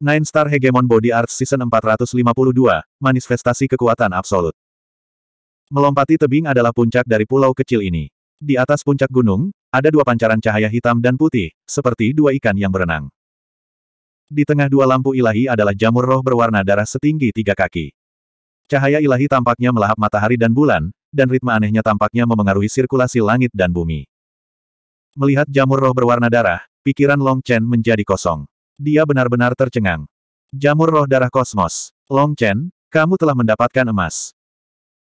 Nine Star Hegemon Body Arts Season 452, Manifestasi Kekuatan Absolut. Melompati tebing adalah puncak dari pulau kecil ini. Di atas puncak gunung, ada dua pancaran cahaya hitam dan putih, seperti dua ikan yang berenang. Di tengah dua lampu ilahi adalah jamur roh berwarna darah setinggi tiga kaki. Cahaya ilahi tampaknya melahap matahari dan bulan, dan ritme anehnya tampaknya memengaruhi sirkulasi langit dan bumi. Melihat jamur roh berwarna darah, pikiran Long Chen menjadi kosong. Dia benar-benar tercengang. Jamur roh darah kosmos. Long Chen, kamu telah mendapatkan emas.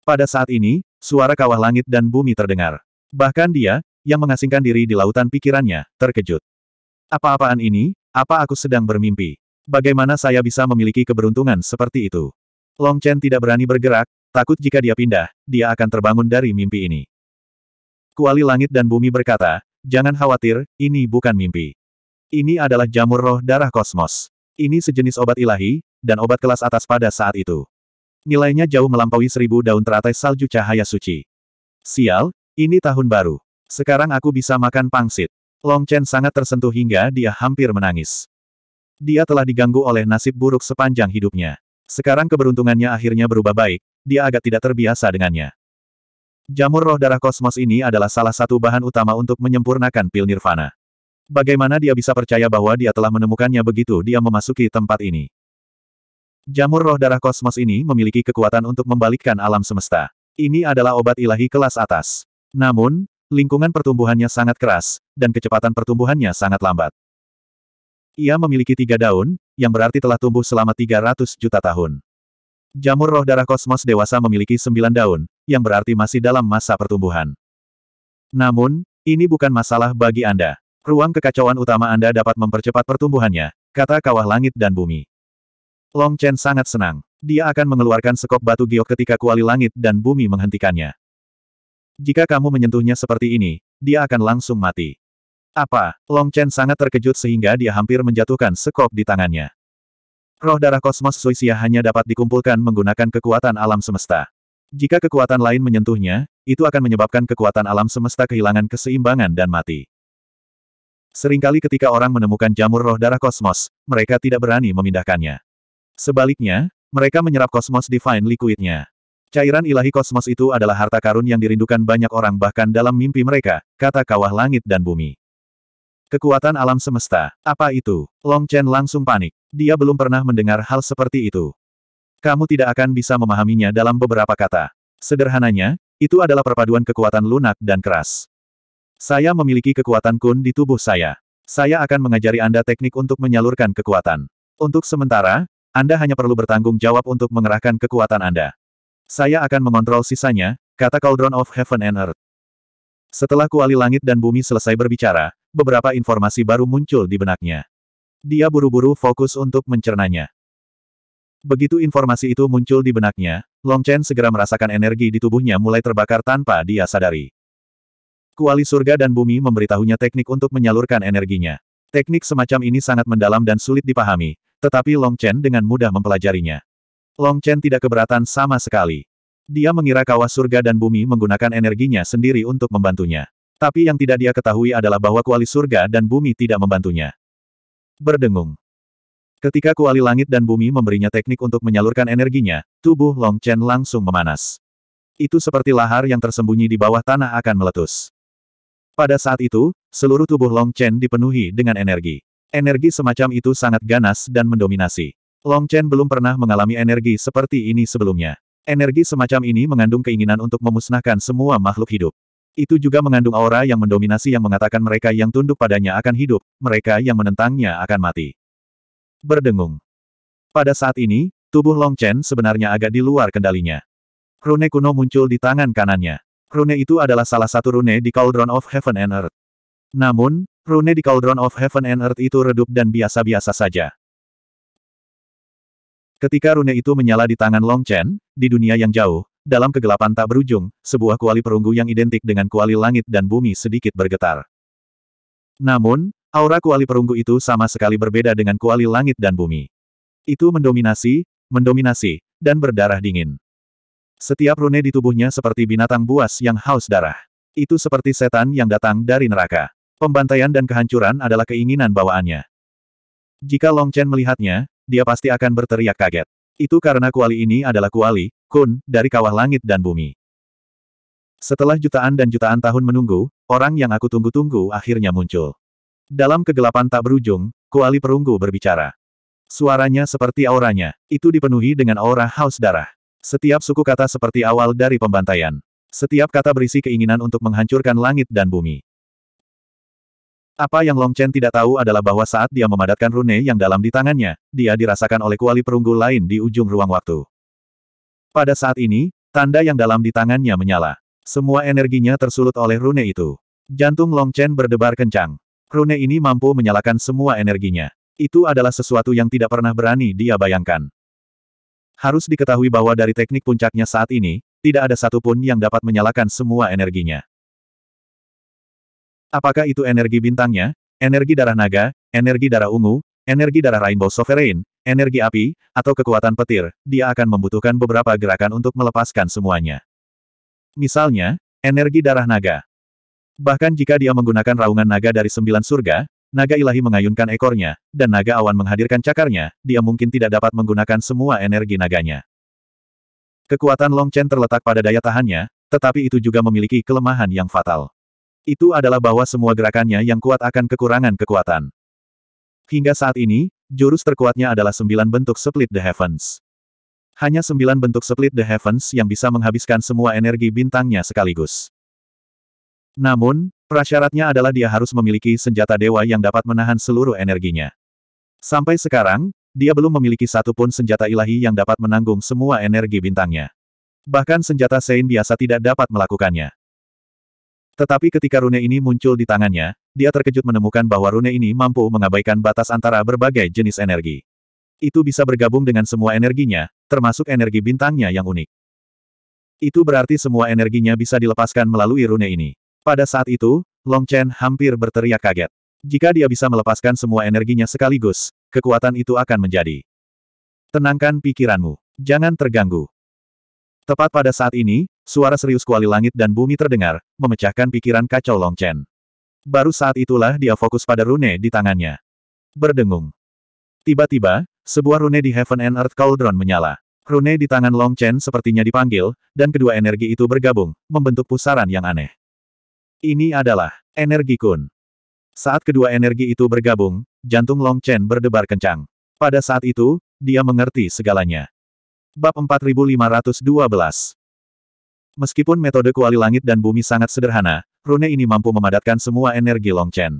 Pada saat ini, suara kawah langit dan bumi terdengar. Bahkan dia, yang mengasingkan diri di lautan pikirannya, terkejut. Apa-apaan ini, apa aku sedang bermimpi? Bagaimana saya bisa memiliki keberuntungan seperti itu? Long Chen tidak berani bergerak, takut jika dia pindah, dia akan terbangun dari mimpi ini. Kuali langit dan bumi berkata, jangan khawatir, ini bukan mimpi. Ini adalah jamur roh darah kosmos. Ini sejenis obat ilahi, dan obat kelas atas pada saat itu. Nilainya jauh melampaui seribu daun teratai salju cahaya suci. Sial, ini tahun baru. Sekarang aku bisa makan pangsit. Long Chen sangat tersentuh hingga dia hampir menangis. Dia telah diganggu oleh nasib buruk sepanjang hidupnya. Sekarang keberuntungannya akhirnya berubah baik, dia agak tidak terbiasa dengannya. Jamur roh darah kosmos ini adalah salah satu bahan utama untuk menyempurnakan pil nirvana. Bagaimana dia bisa percaya bahwa dia telah menemukannya begitu dia memasuki tempat ini? Jamur roh darah kosmos ini memiliki kekuatan untuk membalikkan alam semesta. Ini adalah obat ilahi kelas atas. Namun, lingkungan pertumbuhannya sangat keras, dan kecepatan pertumbuhannya sangat lambat. Ia memiliki tiga daun, yang berarti telah tumbuh selama 300 juta tahun. Jamur roh darah kosmos dewasa memiliki sembilan daun, yang berarti masih dalam masa pertumbuhan. Namun, ini bukan masalah bagi Anda. Ruang kekacauan utama Anda dapat mempercepat pertumbuhannya, kata kawah langit dan bumi. Long Chen sangat senang. Dia akan mengeluarkan sekop batu giok ketika kuali langit dan bumi menghentikannya. Jika kamu menyentuhnya seperti ini, dia akan langsung mati. Apa? Long Chen sangat terkejut sehingga dia hampir menjatuhkan sekop di tangannya. Roh darah kosmos Suisia hanya dapat dikumpulkan menggunakan kekuatan alam semesta. Jika kekuatan lain menyentuhnya, itu akan menyebabkan kekuatan alam semesta kehilangan keseimbangan dan mati. Seringkali ketika orang menemukan jamur roh darah kosmos, mereka tidak berani memindahkannya. Sebaliknya, mereka menyerap kosmos divine liquidnya. Cairan ilahi kosmos itu adalah harta karun yang dirindukan banyak orang bahkan dalam mimpi mereka, kata kawah langit dan bumi. Kekuatan alam semesta, apa itu? Long Chen langsung panik. Dia belum pernah mendengar hal seperti itu. Kamu tidak akan bisa memahaminya dalam beberapa kata. Sederhananya, itu adalah perpaduan kekuatan lunak dan keras. Saya memiliki kekuatan kun di tubuh saya. Saya akan mengajari Anda teknik untuk menyalurkan kekuatan. Untuk sementara, Anda hanya perlu bertanggung jawab untuk mengerahkan kekuatan Anda. Saya akan mengontrol sisanya, kata Cauldron of Heaven and Earth. Setelah kuali langit dan bumi selesai berbicara, beberapa informasi baru muncul di benaknya. Dia buru-buru fokus untuk mencernanya. Begitu informasi itu muncul di benaknya, Long Chen segera merasakan energi di tubuhnya mulai terbakar tanpa dia sadari. Kuali surga dan bumi memberitahunya teknik untuk menyalurkan energinya. Teknik semacam ini sangat mendalam dan sulit dipahami, tetapi Long Chen dengan mudah mempelajarinya. Long Chen tidak keberatan sama sekali. Dia mengira kawah surga dan bumi menggunakan energinya sendiri untuk membantunya. Tapi yang tidak dia ketahui adalah bahwa kuali surga dan bumi tidak membantunya. Berdengung. Ketika kuali langit dan bumi memberinya teknik untuk menyalurkan energinya, tubuh Long Chen langsung memanas. Itu seperti lahar yang tersembunyi di bawah tanah akan meletus. Pada saat itu, seluruh tubuh Long Chen dipenuhi dengan energi. Energi semacam itu sangat ganas dan mendominasi. Long Chen belum pernah mengalami energi seperti ini sebelumnya. Energi semacam ini mengandung keinginan untuk memusnahkan semua makhluk hidup. Itu juga mengandung aura yang mendominasi yang mengatakan mereka yang tunduk padanya akan hidup, mereka yang menentangnya akan mati. Berdengung. Pada saat ini, tubuh Long Chen sebenarnya agak di luar kendalinya. Rune kuno muncul di tangan kanannya. Rune itu adalah salah satu rune di Cauldron of Heaven and Earth. Namun, rune di Cauldron of Heaven and Earth itu redup dan biasa-biasa saja. Ketika rune itu menyala di tangan Long Chen, di dunia yang jauh, dalam kegelapan tak berujung, sebuah kuali perunggu yang identik dengan kuali langit dan bumi sedikit bergetar. Namun, aura kuali perunggu itu sama sekali berbeda dengan kuali langit dan bumi. Itu mendominasi, mendominasi, dan berdarah dingin. Setiap rune di tubuhnya seperti binatang buas yang haus darah. Itu seperti setan yang datang dari neraka. Pembantaian dan kehancuran adalah keinginan bawaannya. Jika Long Chen melihatnya, dia pasti akan berteriak kaget. Itu karena kuali ini adalah kuali, kun, dari kawah langit dan bumi. Setelah jutaan dan jutaan tahun menunggu, orang yang aku tunggu-tunggu akhirnya muncul. Dalam kegelapan tak berujung, kuali perunggu berbicara. Suaranya seperti auranya, itu dipenuhi dengan aura haus darah. Setiap suku kata seperti awal dari pembantaian. Setiap kata berisi keinginan untuk menghancurkan langit dan bumi. Apa yang Long Chen tidak tahu adalah bahwa saat dia memadatkan rune yang dalam di tangannya, dia dirasakan oleh kuali perunggu lain di ujung ruang waktu. Pada saat ini, tanda yang dalam di tangannya menyala. Semua energinya tersulut oleh rune itu. Jantung Long Chen berdebar kencang. Rune ini mampu menyalakan semua energinya. Itu adalah sesuatu yang tidak pernah berani dia bayangkan. Harus diketahui bahwa dari teknik puncaknya saat ini, tidak ada satupun yang dapat menyalakan semua energinya. Apakah itu energi bintangnya, energi darah naga, energi darah ungu, energi darah rainbow sovereign, energi api, atau kekuatan petir, dia akan membutuhkan beberapa gerakan untuk melepaskan semuanya. Misalnya, energi darah naga. Bahkan jika dia menggunakan raungan naga dari sembilan surga, Naga ilahi mengayunkan ekornya, dan naga awan menghadirkan cakarnya, dia mungkin tidak dapat menggunakan semua energi naganya. Kekuatan Long Chen terletak pada daya tahannya, tetapi itu juga memiliki kelemahan yang fatal. Itu adalah bahwa semua gerakannya yang kuat akan kekurangan kekuatan. Hingga saat ini, jurus terkuatnya adalah sembilan bentuk Split the Heavens. Hanya sembilan bentuk Split the Heavens yang bisa menghabiskan semua energi bintangnya sekaligus. Namun, Prasyaratnya adalah dia harus memiliki senjata dewa yang dapat menahan seluruh energinya. Sampai sekarang, dia belum memiliki satupun senjata ilahi yang dapat menanggung semua energi bintangnya. Bahkan senjata Sein biasa tidak dapat melakukannya. Tetapi ketika rune ini muncul di tangannya, dia terkejut menemukan bahwa rune ini mampu mengabaikan batas antara berbagai jenis energi. Itu bisa bergabung dengan semua energinya, termasuk energi bintangnya yang unik. Itu berarti semua energinya bisa dilepaskan melalui rune ini. Pada saat itu, Long Chen hampir berteriak kaget. Jika dia bisa melepaskan semua energinya sekaligus, kekuatan itu akan menjadi. Tenangkan pikiranmu. Jangan terganggu. Tepat pada saat ini, suara serius kuali langit dan bumi terdengar, memecahkan pikiran kacau Long Chen. Baru saat itulah dia fokus pada rune di tangannya. Berdengung. Tiba-tiba, sebuah rune di Heaven and Earth Cauldron menyala. Rune di tangan Long Chen sepertinya dipanggil, dan kedua energi itu bergabung, membentuk pusaran yang aneh. Ini adalah energi kun. Saat kedua energi itu bergabung, jantung Long Chen berdebar kencang. Pada saat itu, dia mengerti segalanya. Bab 4512 Meskipun metode kuali langit dan bumi sangat sederhana, rune ini mampu memadatkan semua energi Long Chen.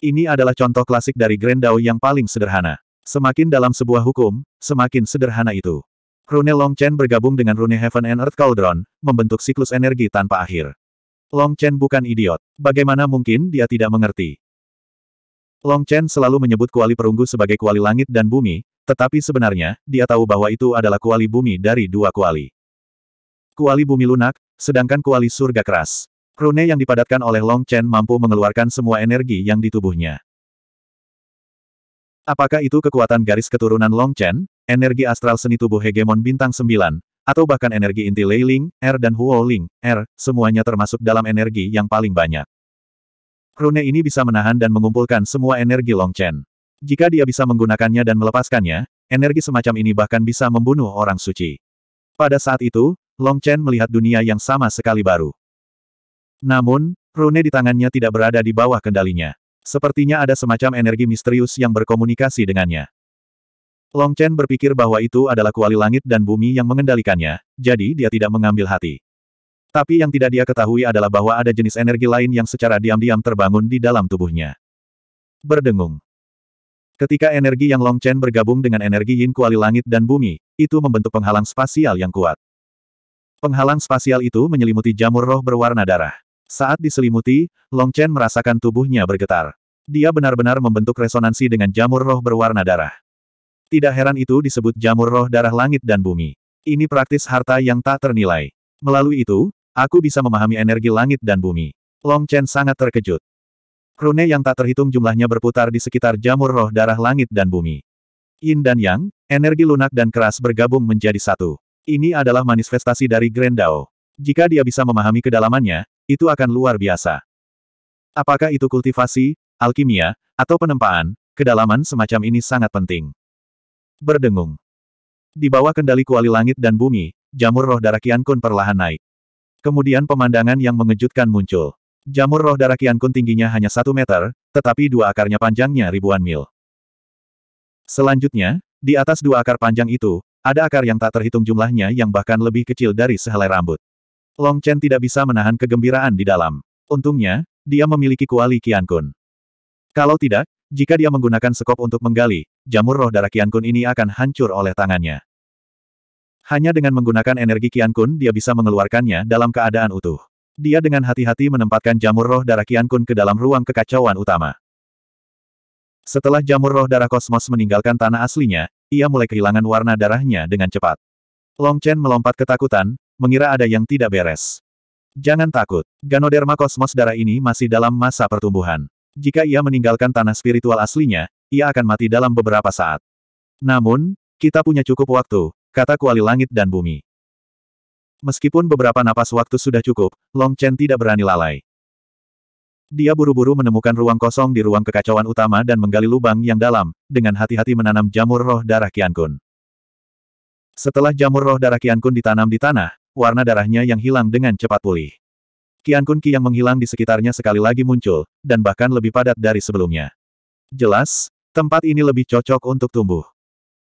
Ini adalah contoh klasik dari Grand Dao yang paling sederhana. Semakin dalam sebuah hukum, semakin sederhana itu. Rune Long Chen bergabung dengan rune Heaven and Earth Cauldron, membentuk siklus energi tanpa akhir. Long Chen bukan idiot. Bagaimana mungkin dia tidak mengerti? Long Chen selalu menyebut kuali perunggu sebagai kuali langit dan bumi, tetapi sebenarnya, dia tahu bahwa itu adalah kuali bumi dari dua kuali. Kuali bumi lunak, sedangkan kuali surga keras. Rune yang dipadatkan oleh Long Chen mampu mengeluarkan semua energi yang di tubuhnya. Apakah itu kekuatan garis keturunan Long Chen, energi astral seni tubuh hegemon bintang 9, atau bahkan energi inti Lei Ling, Er dan Huo Ling, Er, semuanya termasuk dalam energi yang paling banyak. Rune ini bisa menahan dan mengumpulkan semua energi Long Chen. Jika dia bisa menggunakannya dan melepaskannya, energi semacam ini bahkan bisa membunuh orang suci. Pada saat itu, Long Chen melihat dunia yang sama sekali baru. Namun, rune di tangannya tidak berada di bawah kendalinya. Sepertinya ada semacam energi misterius yang berkomunikasi dengannya. Long Chen berpikir bahwa itu adalah kuali langit dan bumi yang mengendalikannya, jadi dia tidak mengambil hati. Tapi yang tidak dia ketahui adalah bahwa ada jenis energi lain yang secara diam-diam terbangun di dalam tubuhnya. Berdengung. Ketika energi yang Long Chen bergabung dengan energi yin kuali langit dan bumi, itu membentuk penghalang spasial yang kuat. Penghalang spasial itu menyelimuti jamur roh berwarna darah. Saat diselimuti, Long Chen merasakan tubuhnya bergetar. Dia benar-benar membentuk resonansi dengan jamur roh berwarna darah. Tidak heran itu disebut jamur roh darah langit dan bumi. Ini praktis harta yang tak ternilai. Melalui itu, aku bisa memahami energi langit dan bumi. Long Chen sangat terkejut. Rune yang tak terhitung jumlahnya berputar di sekitar jamur roh darah langit dan bumi. Yin dan Yang, energi lunak dan keras bergabung menjadi satu. Ini adalah manifestasi dari Grand Dao. Jika dia bisa memahami kedalamannya, itu akan luar biasa. Apakah itu kultivasi, alkimia, atau penempaan, kedalaman semacam ini sangat penting. Berdengung. Di bawah kendali kuali langit dan bumi, jamur roh darah Kian Kun perlahan naik. Kemudian pemandangan yang mengejutkan muncul. Jamur roh darah Kian Kun tingginya hanya satu meter, tetapi dua akarnya panjangnya ribuan mil. Selanjutnya, di atas dua akar panjang itu, ada akar yang tak terhitung jumlahnya yang bahkan lebih kecil dari sehelai rambut. Long Chen tidak bisa menahan kegembiraan di dalam. Untungnya, dia memiliki kuali Kian Kun. Kalau tidak, jika dia menggunakan sekop untuk menggali, jamur roh darah Qian Kun ini akan hancur oleh tangannya. Hanya dengan menggunakan energi Qian Kun dia bisa mengeluarkannya dalam keadaan utuh. Dia dengan hati-hati menempatkan jamur roh darah Qian Kun ke dalam ruang kekacauan utama. Setelah jamur roh darah kosmos meninggalkan tanah aslinya, ia mulai kehilangan warna darahnya dengan cepat. Long Chen melompat ketakutan, mengira ada yang tidak beres. Jangan takut, ganoderma kosmos darah ini masih dalam masa pertumbuhan. Jika ia meninggalkan tanah spiritual aslinya, ia akan mati dalam beberapa saat. Namun, kita punya cukup waktu, kata kuali langit dan bumi. Meskipun beberapa napas waktu sudah cukup, Long Chen tidak berani lalai. Dia buru-buru menemukan ruang kosong di ruang kekacauan utama dan menggali lubang yang dalam, dengan hati-hati menanam jamur roh darah Kun. Setelah jamur roh darah Kun ditanam di tanah, warna darahnya yang hilang dengan cepat pulih. Kian Kun Ki yang menghilang di sekitarnya sekali lagi muncul, dan bahkan lebih padat dari sebelumnya. Jelas, tempat ini lebih cocok untuk tumbuh.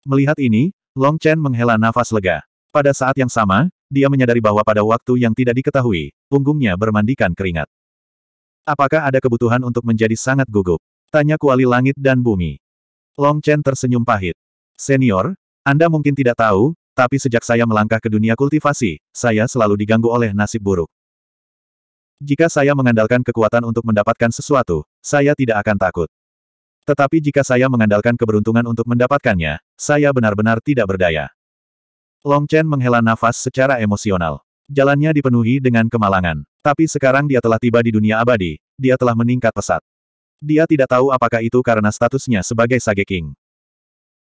Melihat ini, Long Chen menghela nafas lega. Pada saat yang sama, dia menyadari bahwa pada waktu yang tidak diketahui, punggungnya bermandikan keringat. Apakah ada kebutuhan untuk menjadi sangat gugup? Tanya kuali langit dan bumi. Long Chen tersenyum pahit. Senior, Anda mungkin tidak tahu, tapi sejak saya melangkah ke dunia kultivasi, saya selalu diganggu oleh nasib buruk. Jika saya mengandalkan kekuatan untuk mendapatkan sesuatu, saya tidak akan takut. Tetapi jika saya mengandalkan keberuntungan untuk mendapatkannya, saya benar-benar tidak berdaya. Long Chen menghela nafas secara emosional. Jalannya dipenuhi dengan kemalangan. Tapi sekarang dia telah tiba di dunia abadi, dia telah meningkat pesat. Dia tidak tahu apakah itu karena statusnya sebagai Sage King.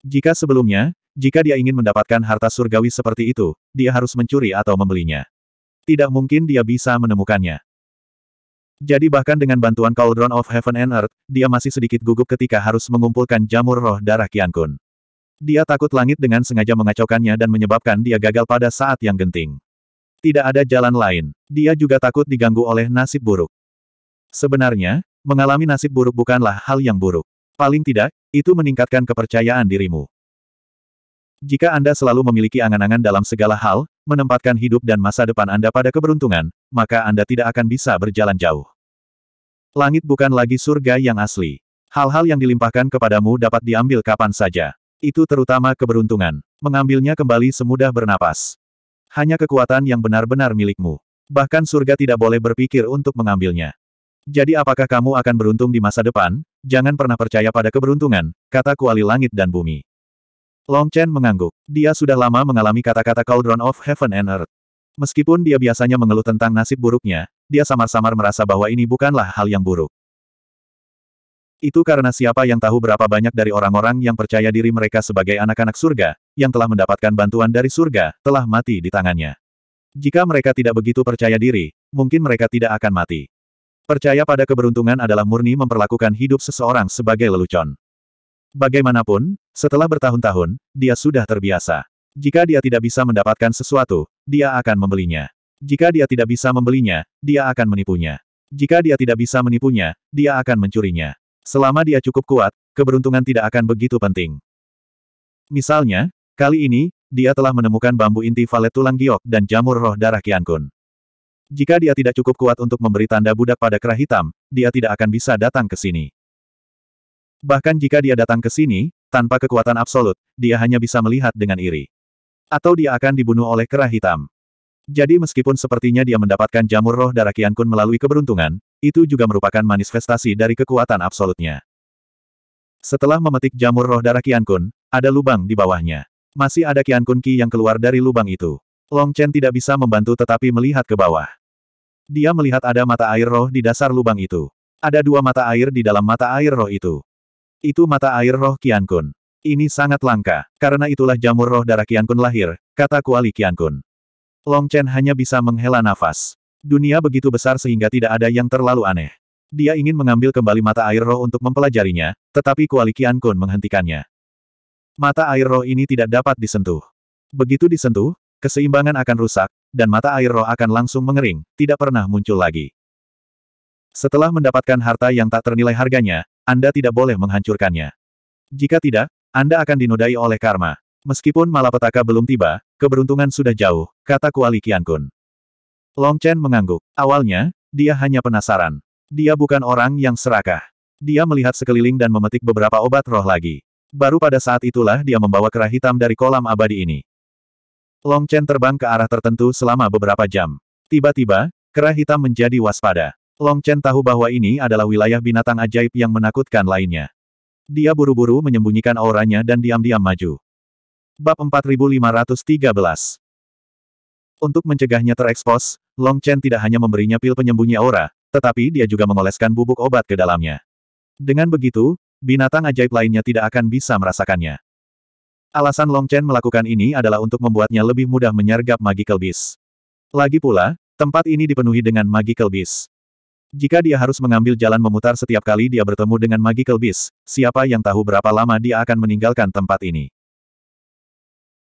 Jika sebelumnya, jika dia ingin mendapatkan harta surgawi seperti itu, dia harus mencuri atau membelinya. Tidak mungkin dia bisa menemukannya. Jadi bahkan dengan bantuan Cauldron of Heaven and Earth, dia masih sedikit gugup ketika harus mengumpulkan jamur roh darah Kian Kun. Dia takut langit dengan sengaja mengacaukannya dan menyebabkan dia gagal pada saat yang genting. Tidak ada jalan lain. Dia juga takut diganggu oleh nasib buruk. Sebenarnya, mengalami nasib buruk bukanlah hal yang buruk. Paling tidak, itu meningkatkan kepercayaan dirimu. Jika Anda selalu memiliki angan-angan dalam segala hal, menempatkan hidup dan masa depan Anda pada keberuntungan, maka Anda tidak akan bisa berjalan jauh. Langit bukan lagi surga yang asli. Hal-hal yang dilimpahkan kepadamu dapat diambil kapan saja. Itu terutama keberuntungan. Mengambilnya kembali semudah bernapas. Hanya kekuatan yang benar-benar milikmu. Bahkan surga tidak boleh berpikir untuk mengambilnya. Jadi apakah kamu akan beruntung di masa depan? Jangan pernah percaya pada keberuntungan, kata kuali langit dan bumi. Long Chen mengangguk. Dia sudah lama mengalami kata-kata Cauldron of Heaven and Earth. Meskipun dia biasanya mengeluh tentang nasib buruknya, dia samar-samar merasa bahwa ini bukanlah hal yang buruk. Itu karena siapa yang tahu berapa banyak dari orang-orang yang percaya diri mereka sebagai anak-anak surga, yang telah mendapatkan bantuan dari surga, telah mati di tangannya. Jika mereka tidak begitu percaya diri, mungkin mereka tidak akan mati. Percaya pada keberuntungan adalah murni memperlakukan hidup seseorang sebagai lelucon. Bagaimanapun, setelah bertahun-tahun, dia sudah terbiasa. Jika dia tidak bisa mendapatkan sesuatu, dia akan membelinya. Jika dia tidak bisa membelinya, dia akan menipunya. Jika dia tidak bisa menipunya, dia akan mencurinya. Selama dia cukup kuat, keberuntungan tidak akan begitu penting. Misalnya, kali ini, dia telah menemukan bambu inti valet tulang giok dan jamur roh darah Kiankun. Jika dia tidak cukup kuat untuk memberi tanda budak pada kera hitam, dia tidak akan bisa datang ke sini. Bahkan jika dia datang ke sini, tanpa kekuatan absolut, dia hanya bisa melihat dengan iri. Atau dia akan dibunuh oleh kera hitam. Jadi meskipun sepertinya dia mendapatkan jamur roh darah Kian Kun melalui keberuntungan, itu juga merupakan manifestasi dari kekuatan absolutnya. Setelah memetik jamur roh darah Kian Kun, ada lubang di bawahnya. Masih ada Kian Kun Ki yang keluar dari lubang itu. Long Chen tidak bisa membantu tetapi melihat ke bawah. Dia melihat ada mata air roh di dasar lubang itu. Ada dua mata air di dalam mata air roh itu. Itu mata air roh Kian Kun. Ini sangat langka, karena itulah jamur roh darah Kian Kun lahir, kata Kuali Kian Kun. Long Chen hanya bisa menghela nafas. Dunia begitu besar sehingga tidak ada yang terlalu aneh. Dia ingin mengambil kembali mata air roh untuk mempelajarinya, tetapi Kuali Kian Kun menghentikannya. Mata air roh ini tidak dapat disentuh. Begitu disentuh, keseimbangan akan rusak, dan mata air roh akan langsung mengering, tidak pernah muncul lagi. Setelah mendapatkan harta yang tak ternilai harganya, anda tidak boleh menghancurkannya. Jika tidak, Anda akan dinodai oleh karma. Meskipun malapetaka belum tiba, keberuntungan sudah jauh, kata Kuali Kun. Long Chen mengangguk. Awalnya, dia hanya penasaran. Dia bukan orang yang serakah. Dia melihat sekeliling dan memetik beberapa obat roh lagi. Baru pada saat itulah dia membawa kera hitam dari kolam abadi ini. Long Chen terbang ke arah tertentu selama beberapa jam. Tiba-tiba, kera hitam menjadi waspada. Long Chen tahu bahwa ini adalah wilayah binatang ajaib yang menakutkan lainnya. Dia buru-buru menyembunyikan auranya dan diam-diam maju. Bab 4513 Untuk mencegahnya terekspos, Long Chen tidak hanya memberinya pil penyembunyi aura, tetapi dia juga mengoleskan bubuk obat ke dalamnya. Dengan begitu, binatang ajaib lainnya tidak akan bisa merasakannya. Alasan Long Chen melakukan ini adalah untuk membuatnya lebih mudah menyergap magical beast. Lagi pula, tempat ini dipenuhi dengan magical beast. Jika dia harus mengambil jalan memutar setiap kali dia bertemu dengan Magical Beast, siapa yang tahu berapa lama dia akan meninggalkan tempat ini.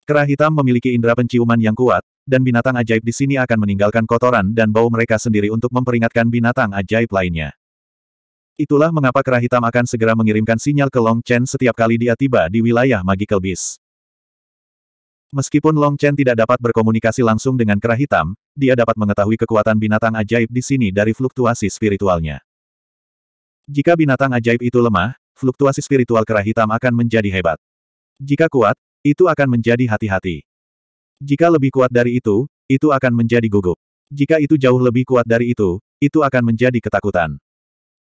Kerah hitam memiliki indera penciuman yang kuat, dan binatang ajaib di sini akan meninggalkan kotoran dan bau mereka sendiri untuk memperingatkan binatang ajaib lainnya. Itulah mengapa kerah hitam akan segera mengirimkan sinyal ke Long Chen setiap kali dia tiba di wilayah Magical Beast. Meskipun Long Chen tidak dapat berkomunikasi langsung dengan kera hitam, dia dapat mengetahui kekuatan binatang ajaib di sini dari fluktuasi spiritualnya. Jika binatang ajaib itu lemah, fluktuasi spiritual kera hitam akan menjadi hebat. Jika kuat, itu akan menjadi hati-hati. Jika lebih kuat dari itu, itu akan menjadi gugup. Jika itu jauh lebih kuat dari itu, itu akan menjadi ketakutan.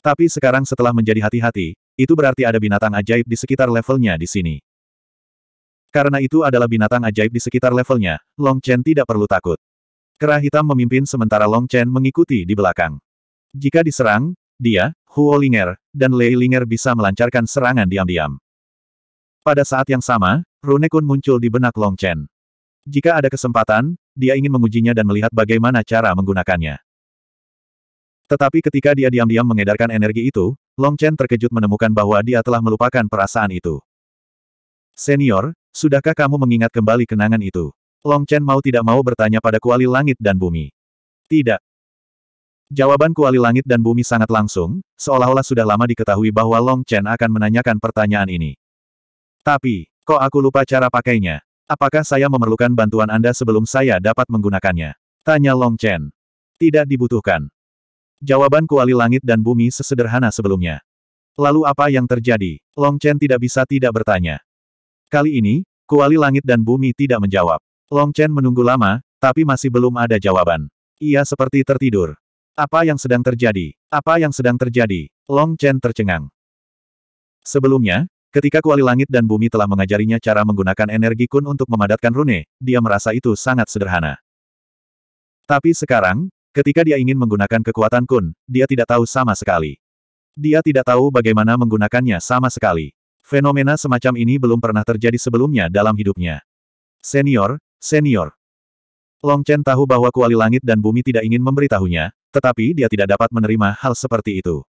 Tapi sekarang setelah menjadi hati-hati, itu berarti ada binatang ajaib di sekitar levelnya di sini. Karena itu adalah binatang ajaib di sekitar levelnya, Long Chen tidak perlu takut. Kera hitam memimpin sementara Long Chen mengikuti di belakang. Jika diserang, dia, Huo Linger, dan Lei Linger bisa melancarkan serangan diam-diam. Pada saat yang sama, Rune Kun muncul di benak Long Chen. Jika ada kesempatan, dia ingin mengujinya dan melihat bagaimana cara menggunakannya. Tetapi ketika dia diam-diam mengedarkan energi itu, Long Chen terkejut menemukan bahwa dia telah melupakan perasaan itu. Senior, sudahkah kamu mengingat kembali kenangan itu? Long Chen mau tidak mau bertanya pada kuali langit dan bumi. Tidak. Jawaban kuali langit dan bumi sangat langsung, seolah-olah sudah lama diketahui bahwa Long Chen akan menanyakan pertanyaan ini. Tapi, kok aku lupa cara pakainya? Apakah saya memerlukan bantuan Anda sebelum saya dapat menggunakannya? Tanya Long Chen. Tidak dibutuhkan. Jawaban kuali langit dan bumi sesederhana sebelumnya. Lalu apa yang terjadi? Long Chen tidak bisa tidak bertanya. Kali ini, kuali langit dan bumi tidak menjawab. Long Chen menunggu lama, tapi masih belum ada jawaban. Ia seperti tertidur. Apa yang sedang terjadi? Apa yang sedang terjadi? Long Chen tercengang. Sebelumnya, ketika kuali langit dan bumi telah mengajarinya cara menggunakan energi kun untuk memadatkan rune, dia merasa itu sangat sederhana. Tapi sekarang, ketika dia ingin menggunakan kekuatan kun, dia tidak tahu sama sekali. Dia tidak tahu bagaimana menggunakannya sama sekali. Fenomena semacam ini belum pernah terjadi sebelumnya dalam hidupnya. Senior, senior. Long Chen tahu bahwa kuali langit dan bumi tidak ingin memberitahunya, tetapi dia tidak dapat menerima hal seperti itu.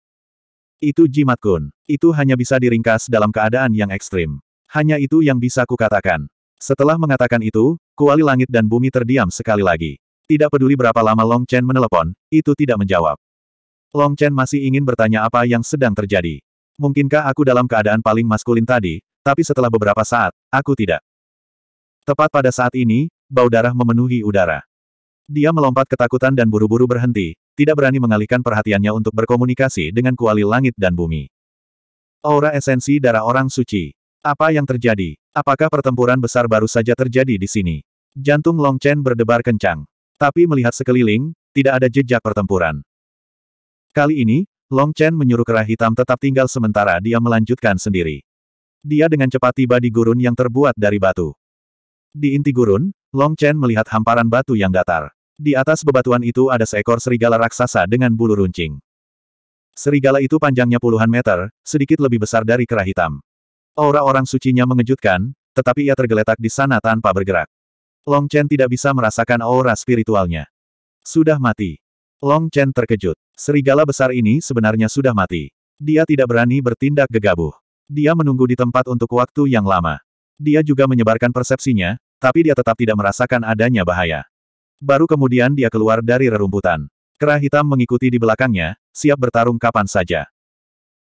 Itu jimat kun. Itu hanya bisa diringkas dalam keadaan yang ekstrim. Hanya itu yang bisa kukatakan. Setelah mengatakan itu, kuali langit dan bumi terdiam sekali lagi. Tidak peduli berapa lama Long Chen menelepon, itu tidak menjawab. Long Chen masih ingin bertanya apa yang sedang terjadi. Mungkinkah aku dalam keadaan paling maskulin tadi, tapi setelah beberapa saat, aku tidak. Tepat pada saat ini, bau darah memenuhi udara. Dia melompat ketakutan dan buru-buru berhenti, tidak berani mengalihkan perhatiannya untuk berkomunikasi dengan kuali langit dan bumi. Aura esensi darah orang suci. Apa yang terjadi? Apakah pertempuran besar baru saja terjadi di sini? Jantung Long Chen berdebar kencang. Tapi melihat sekeliling, tidak ada jejak pertempuran. Kali ini, Long Chen menyuruh kera hitam tetap tinggal sementara dia melanjutkan sendiri. Dia dengan cepat tiba di gurun yang terbuat dari batu. Di inti gurun, Long Chen melihat hamparan batu yang datar. Di atas bebatuan itu ada seekor serigala raksasa dengan bulu runcing. Serigala itu panjangnya puluhan meter, sedikit lebih besar dari kera hitam. Aura orang sucinya mengejutkan, tetapi ia tergeletak di sana tanpa bergerak. Long Chen tidak bisa merasakan aura spiritualnya. Sudah mati. Long Chen terkejut. Serigala besar ini sebenarnya sudah mati. Dia tidak berani bertindak gegabah. Dia menunggu di tempat untuk waktu yang lama. Dia juga menyebarkan persepsinya, tapi dia tetap tidak merasakan adanya bahaya. Baru kemudian dia keluar dari rerumputan. Kera hitam mengikuti di belakangnya, siap bertarung kapan saja.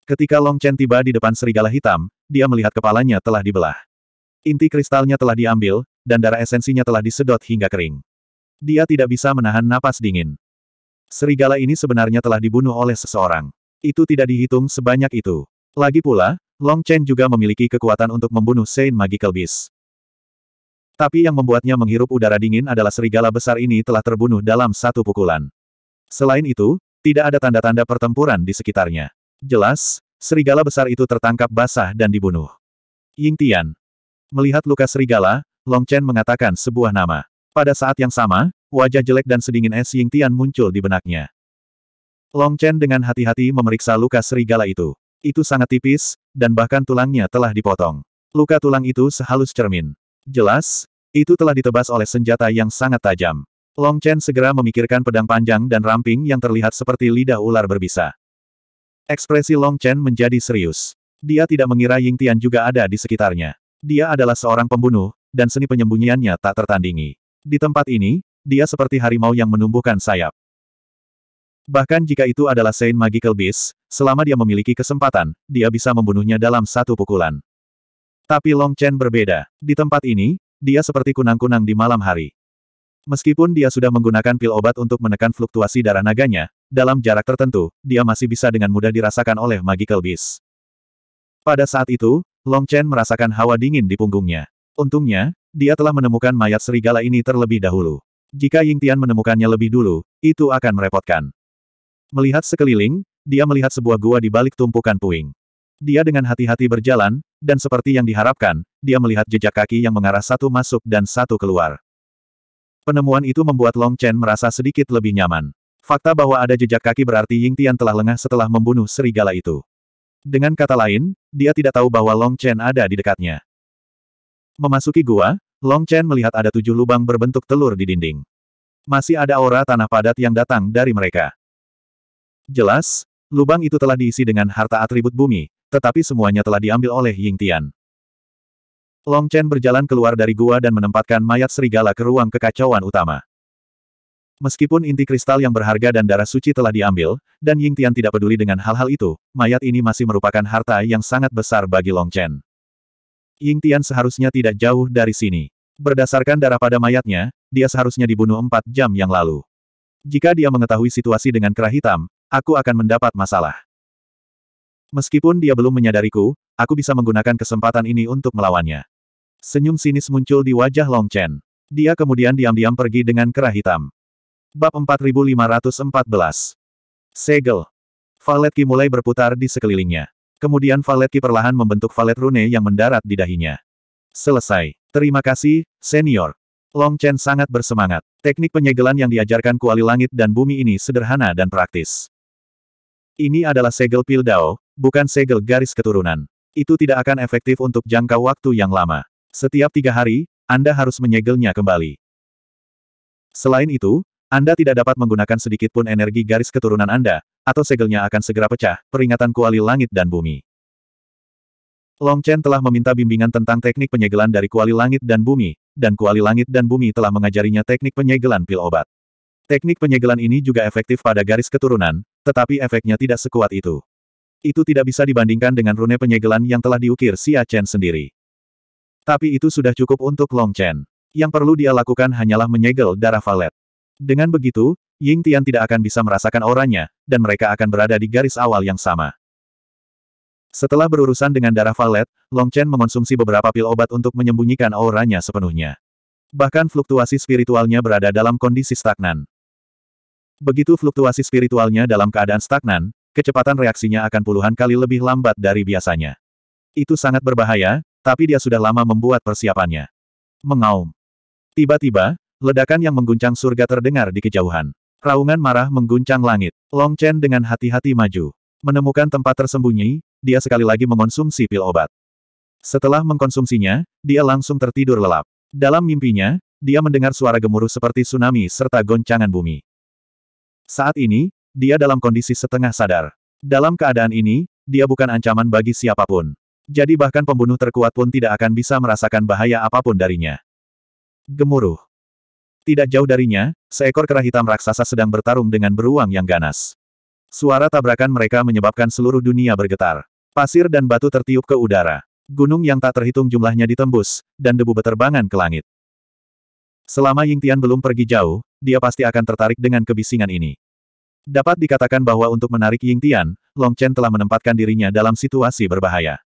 Ketika Long Chen tiba di depan serigala hitam, dia melihat kepalanya telah dibelah. Inti kristalnya telah diambil, dan darah esensinya telah disedot hingga kering. Dia tidak bisa menahan napas dingin. Serigala ini sebenarnya telah dibunuh oleh seseorang. Itu tidak dihitung sebanyak itu. Lagi pula, Long Chen juga memiliki kekuatan untuk membunuh Saint Magical Beast. Tapi yang membuatnya menghirup udara dingin adalah serigala besar ini telah terbunuh dalam satu pukulan. Selain itu, tidak ada tanda-tanda pertempuran di sekitarnya. Jelas, serigala besar itu tertangkap basah dan dibunuh. Ying Tian. Melihat luka serigala, Long Chen mengatakan sebuah nama. Pada saat yang sama, wajah jelek dan sedingin es Ying Tian muncul di benaknya. Long Chen dengan hati-hati memeriksa luka serigala itu. Itu sangat tipis, dan bahkan tulangnya telah dipotong. Luka tulang itu sehalus cermin. Jelas, itu telah ditebas oleh senjata yang sangat tajam. Long Chen segera memikirkan pedang panjang dan ramping yang terlihat seperti lidah ular berbisa. Ekspresi Long Chen menjadi serius. Dia tidak mengira Ying Tian juga ada di sekitarnya. Dia adalah seorang pembunuh, dan seni penyembunyiannya tak tertandingi. Di tempat ini, dia seperti harimau yang menumbuhkan sayap. Bahkan jika itu adalah Saint Magical Beast, selama dia memiliki kesempatan, dia bisa membunuhnya dalam satu pukulan. Tapi Long Chen berbeda. Di tempat ini, dia seperti kunang-kunang di malam hari. Meskipun dia sudah menggunakan pil obat untuk menekan fluktuasi darah naganya, dalam jarak tertentu, dia masih bisa dengan mudah dirasakan oleh Magical Beast. Pada saat itu, Long Chen merasakan hawa dingin di punggungnya. Untungnya, dia telah menemukan mayat serigala ini terlebih dahulu. Jika Ying Tian menemukannya lebih dulu, itu akan merepotkan. Melihat sekeliling, dia melihat sebuah gua di balik tumpukan puing. Dia dengan hati-hati berjalan, dan seperti yang diharapkan, dia melihat jejak kaki yang mengarah satu masuk dan satu keluar. Penemuan itu membuat Long Chen merasa sedikit lebih nyaman. Fakta bahwa ada jejak kaki berarti Ying Tian telah lengah setelah membunuh serigala itu. Dengan kata lain, dia tidak tahu bahwa Long Chen ada di dekatnya. Memasuki gua, Long Chen melihat ada tujuh lubang berbentuk telur di dinding. Masih ada aura tanah padat yang datang dari mereka. Jelas, lubang itu telah diisi dengan harta atribut bumi, tetapi semuanya telah diambil oleh Ying Tian. Long Chen berjalan keluar dari gua dan menempatkan mayat serigala ke ruang kekacauan utama. Meskipun inti kristal yang berharga dan darah suci telah diambil, dan Ying Tian tidak peduli dengan hal-hal itu, mayat ini masih merupakan harta yang sangat besar bagi Long Chen. Ying Tian seharusnya tidak jauh dari sini. Berdasarkan darah pada mayatnya, dia seharusnya dibunuh empat jam yang lalu. Jika dia mengetahui situasi dengan kerah hitam, aku akan mendapat masalah. Meskipun dia belum menyadariku, aku bisa menggunakan kesempatan ini untuk melawannya. Senyum sinis muncul di wajah Long Chen. Dia kemudian diam-diam pergi dengan kerah hitam. Bab 4514 Segel Valet mulai berputar di sekelilingnya. Kemudian valet ki perlahan membentuk valet rune yang mendarat di dahinya. Selesai. Terima kasih, senior. Long Chen sangat bersemangat. Teknik penyegelan yang diajarkan kuali langit dan bumi ini sederhana dan praktis. Ini adalah segel pil dao, bukan segel garis keturunan. Itu tidak akan efektif untuk jangka waktu yang lama. Setiap tiga hari, Anda harus menyegelnya kembali. Selain itu, anda tidak dapat menggunakan sedikit pun energi garis keturunan Anda, atau segelnya akan segera pecah, peringatan kuali langit dan bumi. Long Chen telah meminta bimbingan tentang teknik penyegelan dari kuali langit dan bumi, dan kuali langit dan bumi telah mengajarinya teknik penyegelan pil obat. Teknik penyegelan ini juga efektif pada garis keturunan, tetapi efeknya tidak sekuat itu. Itu tidak bisa dibandingkan dengan rune penyegelan yang telah diukir Xia Chen sendiri. Tapi itu sudah cukup untuk Long Chen. Yang perlu dia lakukan hanyalah menyegel darah Valet. Dengan begitu, Ying Tian tidak akan bisa merasakan auranya, dan mereka akan berada di garis awal yang sama. Setelah berurusan dengan darah valet, Long Chen mengonsumsi beberapa pil obat untuk menyembunyikan auranya sepenuhnya. Bahkan fluktuasi spiritualnya berada dalam kondisi stagnan. Begitu fluktuasi spiritualnya dalam keadaan stagnan, kecepatan reaksinya akan puluhan kali lebih lambat dari biasanya. Itu sangat berbahaya, tapi dia sudah lama membuat persiapannya. Mengaum. Tiba-tiba, Ledakan yang mengguncang surga terdengar di kejauhan. Raungan marah mengguncang langit. Long Chen dengan hati-hati maju. Menemukan tempat tersembunyi, dia sekali lagi mengonsumsi pil obat. Setelah mengkonsumsinya, dia langsung tertidur lelap. Dalam mimpinya, dia mendengar suara gemuruh seperti tsunami serta goncangan bumi. Saat ini, dia dalam kondisi setengah sadar. Dalam keadaan ini, dia bukan ancaman bagi siapapun. Jadi bahkan pembunuh terkuat pun tidak akan bisa merasakan bahaya apapun darinya. Gemuruh. Tidak jauh darinya, seekor kera hitam raksasa sedang bertarung dengan beruang yang ganas. Suara tabrakan mereka menyebabkan seluruh dunia bergetar. Pasir dan batu tertiup ke udara. Gunung yang tak terhitung jumlahnya ditembus, dan debu beterbangan ke langit. Selama Ying Tian belum pergi jauh, dia pasti akan tertarik dengan kebisingan ini. Dapat dikatakan bahwa untuk menarik Ying Tian, Long Chen telah menempatkan dirinya dalam situasi berbahaya.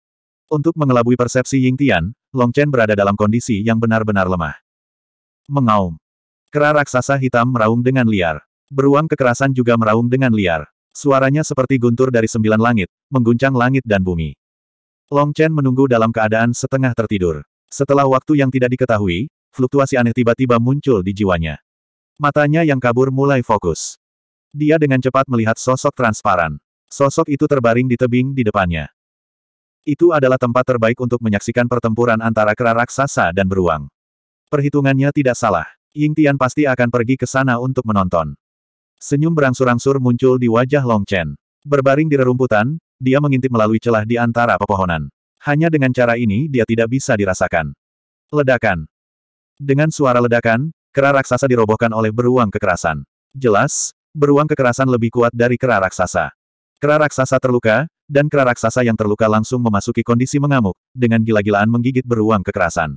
Untuk mengelabui persepsi Ying Tian, Long Chen berada dalam kondisi yang benar-benar lemah. Mengaum. Kera raksasa hitam meraung dengan liar. Beruang kekerasan juga meraung dengan liar. Suaranya seperti guntur dari sembilan langit, mengguncang langit dan bumi. Long Chen menunggu dalam keadaan setengah tertidur. Setelah waktu yang tidak diketahui, fluktuasi aneh tiba-tiba muncul di jiwanya. Matanya yang kabur mulai fokus. Dia dengan cepat melihat sosok transparan. Sosok itu terbaring di tebing di depannya. Itu adalah tempat terbaik untuk menyaksikan pertempuran antara kera raksasa dan beruang. Perhitungannya tidak salah. Ying Tian pasti akan pergi ke sana untuk menonton. Senyum berangsur-angsur muncul di wajah Long Chen. Berbaring di rerumputan, dia mengintip melalui celah di antara pepohonan. Hanya dengan cara ini dia tidak bisa dirasakan. Ledakan. Dengan suara ledakan, kera raksasa dirobohkan oleh beruang kekerasan. Jelas, beruang kekerasan lebih kuat dari kera raksasa. Kera raksasa terluka, dan kera raksasa yang terluka langsung memasuki kondisi mengamuk, dengan gila-gilaan menggigit beruang kekerasan.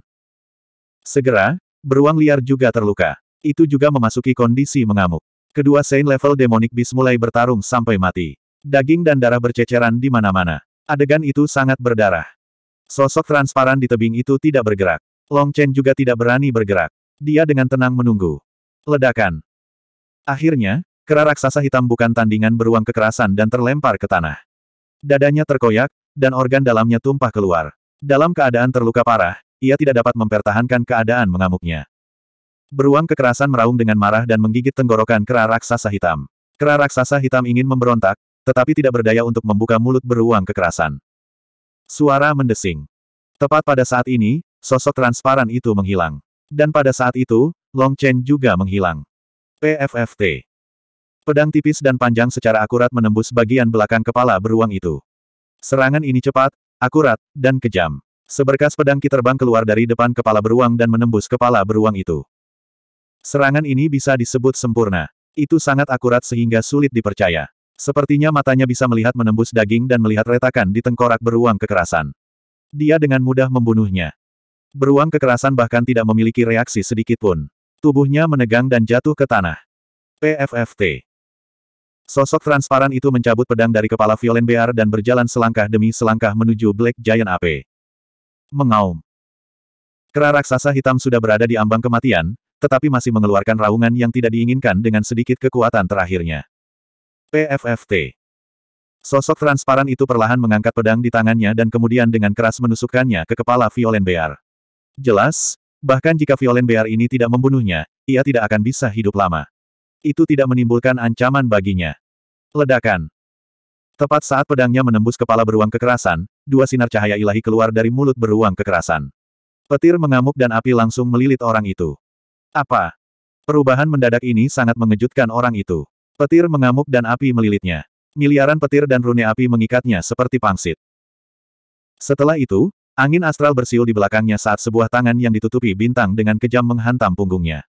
Segera, Beruang liar juga terluka. Itu juga memasuki kondisi mengamuk. Kedua Saint level demonic beast mulai bertarung sampai mati. Daging dan darah berceceran di mana-mana. Adegan itu sangat berdarah. Sosok transparan di tebing itu tidak bergerak. Long Chen juga tidak berani bergerak. Dia dengan tenang menunggu. Ledakan. Akhirnya, kera raksasa hitam bukan tandingan beruang kekerasan dan terlempar ke tanah. Dadanya terkoyak, dan organ dalamnya tumpah keluar. Dalam keadaan terluka parah, ia tidak dapat mempertahankan keadaan mengamuknya. Beruang kekerasan meraung dengan marah dan menggigit tenggorokan kera raksasa hitam. Kera raksasa hitam ingin memberontak, tetapi tidak berdaya untuk membuka mulut beruang kekerasan. Suara mendesing. Tepat pada saat ini, sosok transparan itu menghilang. Dan pada saat itu, Long Chen juga menghilang. PFFT. Pedang tipis dan panjang secara akurat menembus bagian belakang kepala beruang itu. Serangan ini cepat, akurat, dan kejam. Seberkas pedang Ki terbang keluar dari depan kepala beruang dan menembus kepala beruang itu. Serangan ini bisa disebut sempurna. Itu sangat akurat sehingga sulit dipercaya. Sepertinya matanya bisa melihat menembus daging dan melihat retakan di tengkorak beruang kekerasan. Dia dengan mudah membunuhnya. Beruang kekerasan bahkan tidak memiliki reaksi sedikit pun. Tubuhnya menegang dan jatuh ke tanah. PFFT. Sosok transparan itu mencabut pedang dari kepala Violen Bear dan berjalan selangkah demi selangkah menuju Black Giant AP mengaum. Kera raksasa hitam sudah berada di ambang kematian, tetapi masih mengeluarkan raungan yang tidak diinginkan dengan sedikit kekuatan terakhirnya. PFFT Sosok transparan itu perlahan mengangkat pedang di tangannya dan kemudian dengan keras menusukkannya ke kepala Violen Bear. Jelas, bahkan jika Violen Bear ini tidak membunuhnya, ia tidak akan bisa hidup lama. Itu tidak menimbulkan ancaman baginya. Ledakan Tepat saat pedangnya menembus kepala beruang kekerasan, dua sinar cahaya ilahi keluar dari mulut beruang kekerasan. Petir mengamuk dan api langsung melilit orang itu. Apa? Perubahan mendadak ini sangat mengejutkan orang itu. Petir mengamuk dan api melilitnya. Miliaran petir dan rune api mengikatnya seperti pangsit. Setelah itu, angin astral bersiul di belakangnya saat sebuah tangan yang ditutupi bintang dengan kejam menghantam punggungnya.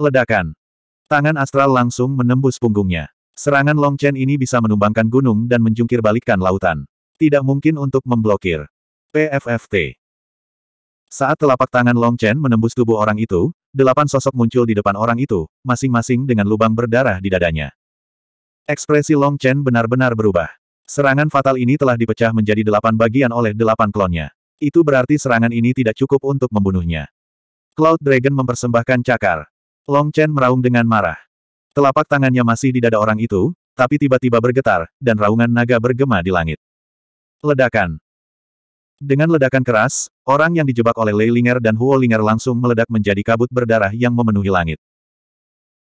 Ledakan. Tangan astral langsung menembus punggungnya. Serangan Long Chen ini bisa menumbangkan gunung dan menjungkir balikkan lautan. Tidak mungkin untuk memblokir. PFFT. Saat telapak tangan Long Chen menembus tubuh orang itu, delapan sosok muncul di depan orang itu, masing-masing dengan lubang berdarah di dadanya. Ekspresi Long Chen benar-benar berubah. Serangan fatal ini telah dipecah menjadi delapan bagian oleh delapan klonnya. Itu berarti serangan ini tidak cukup untuk membunuhnya. Cloud Dragon mempersembahkan cakar. Long Chen meraung dengan marah. Telapak tangannya masih di dada orang itu, tapi tiba-tiba bergetar, dan raungan naga bergema di langit. Ledakan. Dengan ledakan keras, orang yang dijebak oleh Lei Linger dan Huo Linger langsung meledak menjadi kabut berdarah yang memenuhi langit.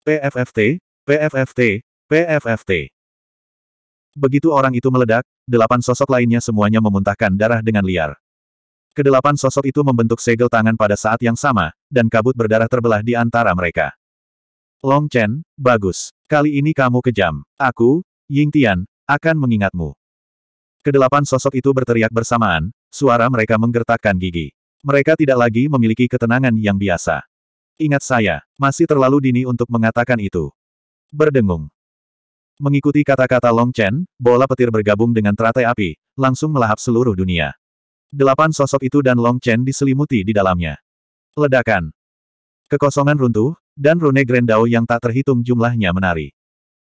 PFFT, PFFT, PFFT. Begitu orang itu meledak, delapan sosok lainnya semuanya memuntahkan darah dengan liar. Kedelapan sosok itu membentuk segel tangan pada saat yang sama, dan kabut berdarah terbelah di antara mereka. Long Chen, bagus. Kali ini kamu kejam. Aku, Ying Tian, akan mengingatmu. Kedelapan sosok itu berteriak bersamaan, suara mereka menggertakkan gigi. Mereka tidak lagi memiliki ketenangan yang biasa. Ingat saya, masih terlalu dini untuk mengatakan itu. Berdengung. Mengikuti kata-kata Long Chen, bola petir bergabung dengan teratai api, langsung melahap seluruh dunia. Delapan sosok itu dan Long Chen diselimuti di dalamnya. Ledakan. Kekosongan runtuh, dan rune Grendau yang tak terhitung jumlahnya menari.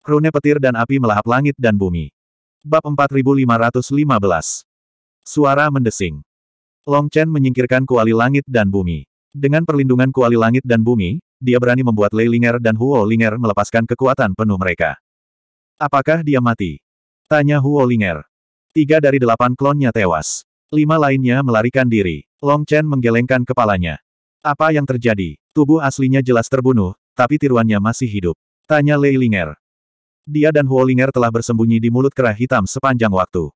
Rune petir dan api melahap langit dan bumi. Bab 4515 Suara mendesing. Long Chen menyingkirkan kuali langit dan bumi. Dengan perlindungan kuali langit dan bumi, dia berani membuat Lei Linger dan Huo Linger melepaskan kekuatan penuh mereka. Apakah dia mati? Tanya Huo Linger. Tiga dari delapan klonnya tewas. Lima lainnya melarikan diri. Long Chen menggelengkan kepalanya. Apa yang terjadi? Tubuh aslinya jelas terbunuh, tapi tiruannya masih hidup. Tanya Lei Ling'er. Dia dan Huo Ling'er telah bersembunyi di mulut kerah hitam sepanjang waktu.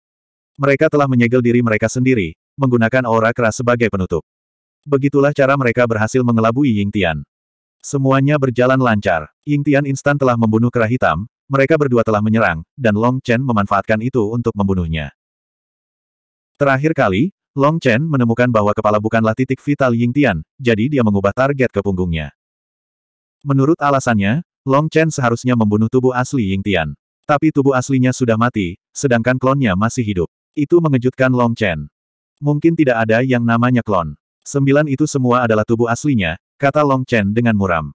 Mereka telah menyegel diri mereka sendiri, menggunakan aura kera sebagai penutup. Begitulah cara mereka berhasil mengelabui Ying Tian. Semuanya berjalan lancar. Ying Tian instan telah membunuh kerah hitam, mereka berdua telah menyerang, dan Long Chen memanfaatkan itu untuk membunuhnya. Terakhir kali, Long Chen menemukan bahwa kepala bukanlah titik vital Ying Tian, jadi dia mengubah target ke punggungnya. Menurut alasannya, Long Chen seharusnya membunuh tubuh asli Ying Tian. Tapi tubuh aslinya sudah mati, sedangkan klonnya masih hidup. Itu mengejutkan Long Chen. Mungkin tidak ada yang namanya klon. Sembilan itu semua adalah tubuh aslinya, kata Long Chen dengan muram.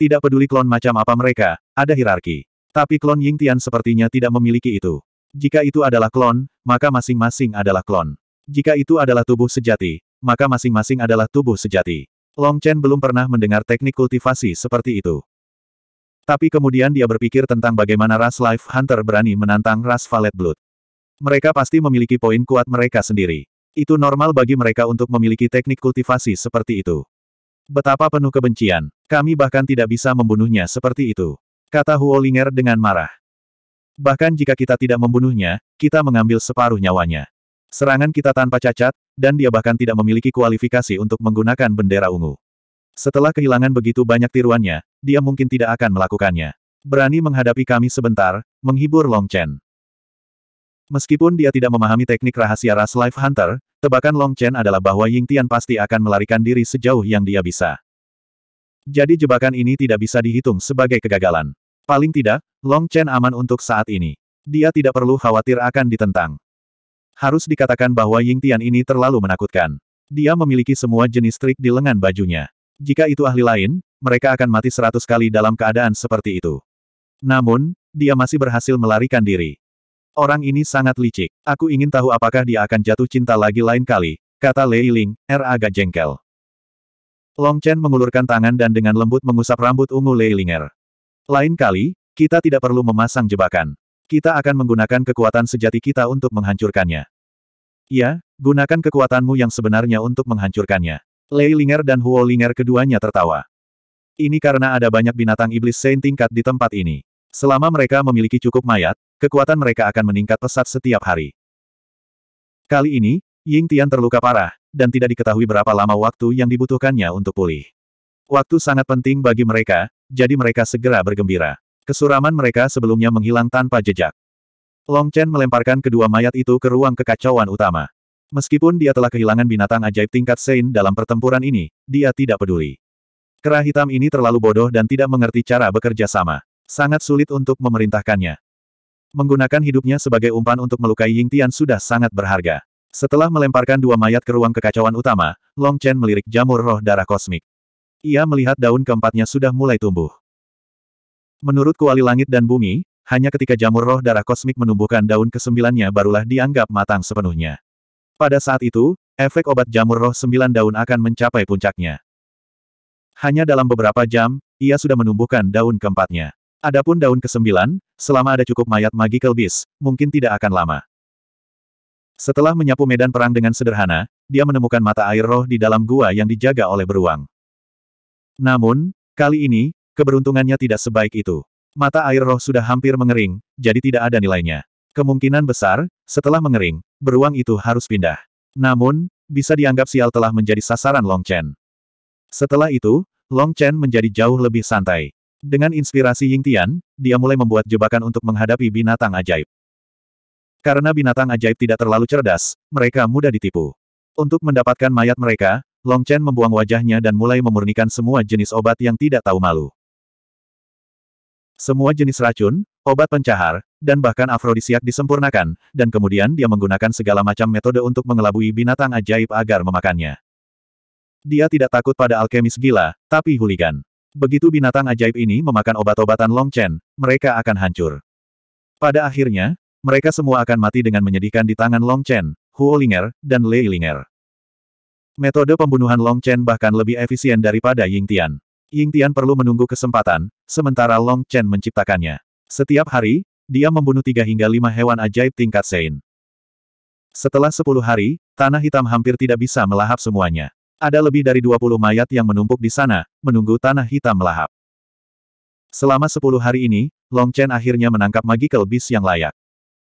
Tidak peduli klon macam apa mereka, ada hierarki. Tapi klon Ying Tian sepertinya tidak memiliki itu. Jika itu adalah klon, maka masing-masing adalah klon. Jika itu adalah tubuh sejati, maka masing-masing adalah tubuh sejati. Long Chen belum pernah mendengar teknik kultivasi seperti itu. Tapi kemudian dia berpikir tentang bagaimana ras Life Hunter berani menantang ras Valet Blood. Mereka pasti memiliki poin kuat mereka sendiri. Itu normal bagi mereka untuk memiliki teknik kultivasi seperti itu. Betapa penuh kebencian, kami bahkan tidak bisa membunuhnya seperti itu. Kata Huolinger dengan marah. Bahkan jika kita tidak membunuhnya, kita mengambil separuh nyawanya. Serangan kita tanpa cacat, dan dia bahkan tidak memiliki kualifikasi untuk menggunakan bendera ungu. Setelah kehilangan begitu banyak tiruannya, dia mungkin tidak akan melakukannya. Berani menghadapi kami sebentar, menghibur Long Chen. Meskipun dia tidak memahami teknik rahasia Ras Life Hunter, tebakan Long Chen adalah bahwa Ying Tian pasti akan melarikan diri sejauh yang dia bisa. Jadi jebakan ini tidak bisa dihitung sebagai kegagalan. Paling tidak, Long Chen aman untuk saat ini. Dia tidak perlu khawatir akan ditentang. Harus dikatakan bahwa Ying Tian ini terlalu menakutkan. Dia memiliki semua jenis trik di lengan bajunya. Jika itu ahli lain, mereka akan mati seratus kali dalam keadaan seperti itu. Namun, dia masih berhasil melarikan diri. Orang ini sangat licik. Aku ingin tahu apakah dia akan jatuh cinta lagi lain kali, kata Lei Ling, er agak jengkel. Long Chen mengulurkan tangan dan dengan lembut mengusap rambut ungu Lei Linger. Lain kali, kita tidak perlu memasang jebakan. Kita akan menggunakan kekuatan sejati kita untuk menghancurkannya. Ya, gunakan kekuatanmu yang sebenarnya untuk menghancurkannya. Lei Linger dan Huo Linger keduanya tertawa. Ini karena ada banyak binatang iblis Saint tingkat di tempat ini. Selama mereka memiliki cukup mayat, kekuatan mereka akan meningkat pesat setiap hari. Kali ini, Ying Tian terluka parah, dan tidak diketahui berapa lama waktu yang dibutuhkannya untuk pulih. Waktu sangat penting bagi mereka, jadi mereka segera bergembira. Kesuraman mereka sebelumnya menghilang tanpa jejak. Long Chen melemparkan kedua mayat itu ke ruang kekacauan utama. Meskipun dia telah kehilangan binatang ajaib tingkat Sein dalam pertempuran ini, dia tidak peduli. Kera hitam ini terlalu bodoh dan tidak mengerti cara bekerja sama. Sangat sulit untuk memerintahkannya. Menggunakan hidupnya sebagai umpan untuk melukai Ying Tian sudah sangat berharga. Setelah melemparkan dua mayat ke ruang kekacauan utama, Long Chen melirik jamur roh darah kosmik. Ia melihat daun keempatnya sudah mulai tumbuh. Menurut kuali langit dan bumi, hanya ketika jamur roh darah kosmik menumbuhkan daun kesembilannya barulah dianggap matang sepenuhnya. Pada saat itu, efek obat jamur roh sembilan daun akan mencapai puncaknya. Hanya dalam beberapa jam, ia sudah menumbuhkan daun keempatnya. Adapun daun kesembilan, selama ada cukup mayat magical beast, mungkin tidak akan lama. Setelah menyapu medan perang dengan sederhana, dia menemukan mata air roh di dalam gua yang dijaga oleh beruang. Namun, kali ini, Keberuntungannya tidak sebaik itu. Mata air roh sudah hampir mengering, jadi tidak ada nilainya. Kemungkinan besar, setelah mengering, beruang itu harus pindah. Namun, bisa dianggap sial telah menjadi sasaran Long Chen. Setelah itu, Long Chen menjadi jauh lebih santai. Dengan inspirasi Ying Tian, dia mulai membuat jebakan untuk menghadapi binatang ajaib. Karena binatang ajaib tidak terlalu cerdas, mereka mudah ditipu. Untuk mendapatkan mayat mereka, Long Chen membuang wajahnya dan mulai memurnikan semua jenis obat yang tidak tahu malu. Semua jenis racun, obat pencahar, dan bahkan afrodisiak disempurnakan, dan kemudian dia menggunakan segala macam metode untuk mengelabui binatang ajaib agar memakannya. Dia tidak takut pada alkemis gila, tapi huligan. Begitu binatang ajaib ini memakan obat-obatan Long Chen, mereka akan hancur. Pada akhirnya, mereka semua akan mati dengan menyedihkan di tangan Long Longchen, Huolinger, dan Leilinger. Metode pembunuhan Long Chen bahkan lebih efisien daripada Ying Tian. Ying Tian perlu menunggu kesempatan, sementara Long Chen menciptakannya. Setiap hari, dia membunuh tiga hingga lima hewan ajaib tingkat Sein. Setelah sepuluh hari, tanah hitam hampir tidak bisa melahap semuanya. Ada lebih dari dua puluh mayat yang menumpuk di sana, menunggu tanah hitam melahap. Selama sepuluh hari ini, Long Chen akhirnya menangkap magical beast yang layak.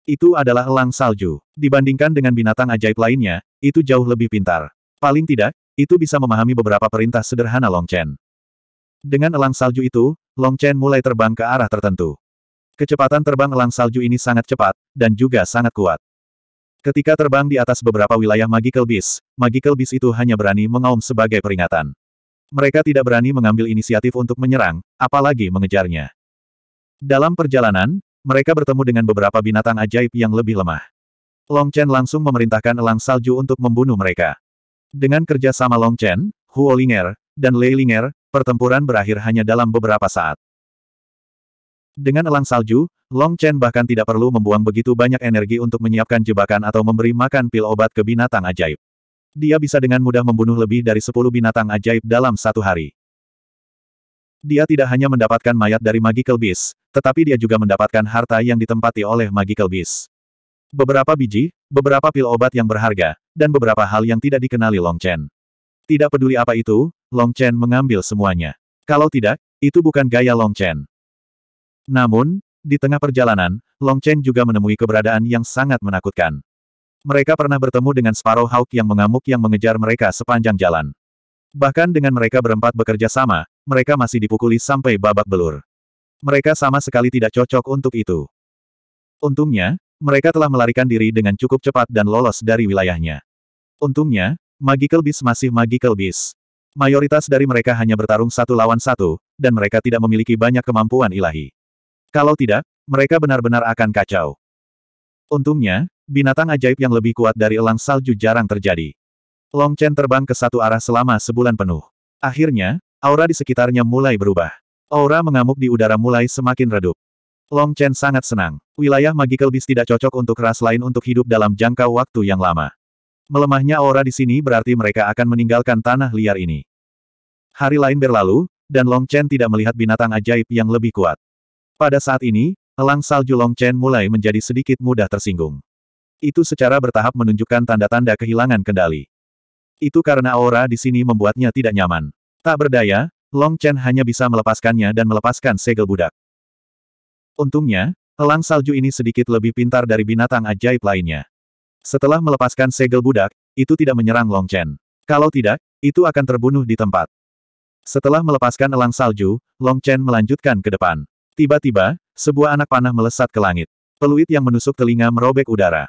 Itu adalah elang salju. Dibandingkan dengan binatang ajaib lainnya, itu jauh lebih pintar. Paling tidak, itu bisa memahami beberapa perintah sederhana Long Chen. Dengan elang salju itu, Long Chen mulai terbang ke arah tertentu. Kecepatan terbang elang salju ini sangat cepat, dan juga sangat kuat. Ketika terbang di atas beberapa wilayah Magical Beast, Magical Beast itu hanya berani mengaum sebagai peringatan. Mereka tidak berani mengambil inisiatif untuk menyerang, apalagi mengejarnya. Dalam perjalanan, mereka bertemu dengan beberapa binatang ajaib yang lebih lemah. Long Chen langsung memerintahkan elang salju untuk membunuh mereka. Dengan kerja sama Long Chen, Huo Huolinger, dan Lei Linger, Pertempuran berakhir hanya dalam beberapa saat. Dengan elang salju, Long Chen bahkan tidak perlu membuang begitu banyak energi untuk menyiapkan jebakan atau memberi makan pil obat ke binatang ajaib. Dia bisa dengan mudah membunuh lebih dari 10 binatang ajaib dalam satu hari. Dia tidak hanya mendapatkan mayat dari Magical Beast, tetapi dia juga mendapatkan harta yang ditempati oleh Magical Beast. Beberapa biji, beberapa pil obat yang berharga, dan beberapa hal yang tidak dikenali Long Chen. Tidak peduli apa itu, Long Chen mengambil semuanya. Kalau tidak, itu bukan gaya Long Chen. Namun, di tengah perjalanan, Long Chen juga menemui keberadaan yang sangat menakutkan. Mereka pernah bertemu dengan Sparrow Hawk yang mengamuk yang mengejar mereka sepanjang jalan. Bahkan dengan mereka berempat bekerja sama, mereka masih dipukuli sampai babak belur. Mereka sama sekali tidak cocok untuk itu. Untungnya, mereka telah melarikan diri dengan cukup cepat dan lolos dari wilayahnya. Untungnya, Magical Beast masih Magical Beast. Mayoritas dari mereka hanya bertarung satu lawan satu, dan mereka tidak memiliki banyak kemampuan ilahi. Kalau tidak, mereka benar-benar akan kacau. Untungnya, binatang ajaib yang lebih kuat dari elang salju jarang terjadi. Long Chen terbang ke satu arah selama sebulan penuh. Akhirnya, aura di sekitarnya mulai berubah. Aura mengamuk di udara mulai semakin redup. Long Chen sangat senang. Wilayah Magical Beast tidak cocok untuk ras lain untuk hidup dalam jangka waktu yang lama. Melemahnya aura di sini berarti mereka akan meninggalkan tanah liar ini. Hari lain berlalu, dan Long Chen tidak melihat binatang ajaib yang lebih kuat. Pada saat ini, elang salju Long Chen mulai menjadi sedikit mudah tersinggung. Itu secara bertahap menunjukkan tanda-tanda kehilangan kendali. Itu karena aura di sini membuatnya tidak nyaman. Tak berdaya, Long Chen hanya bisa melepaskannya dan melepaskan segel budak. Untungnya, elang salju ini sedikit lebih pintar dari binatang ajaib lainnya. Setelah melepaskan segel budak, itu tidak menyerang Long Chen. Kalau tidak, itu akan terbunuh di tempat. Setelah melepaskan elang salju, Long Chen melanjutkan ke depan. Tiba-tiba, sebuah anak panah melesat ke langit. Peluit yang menusuk telinga merobek udara.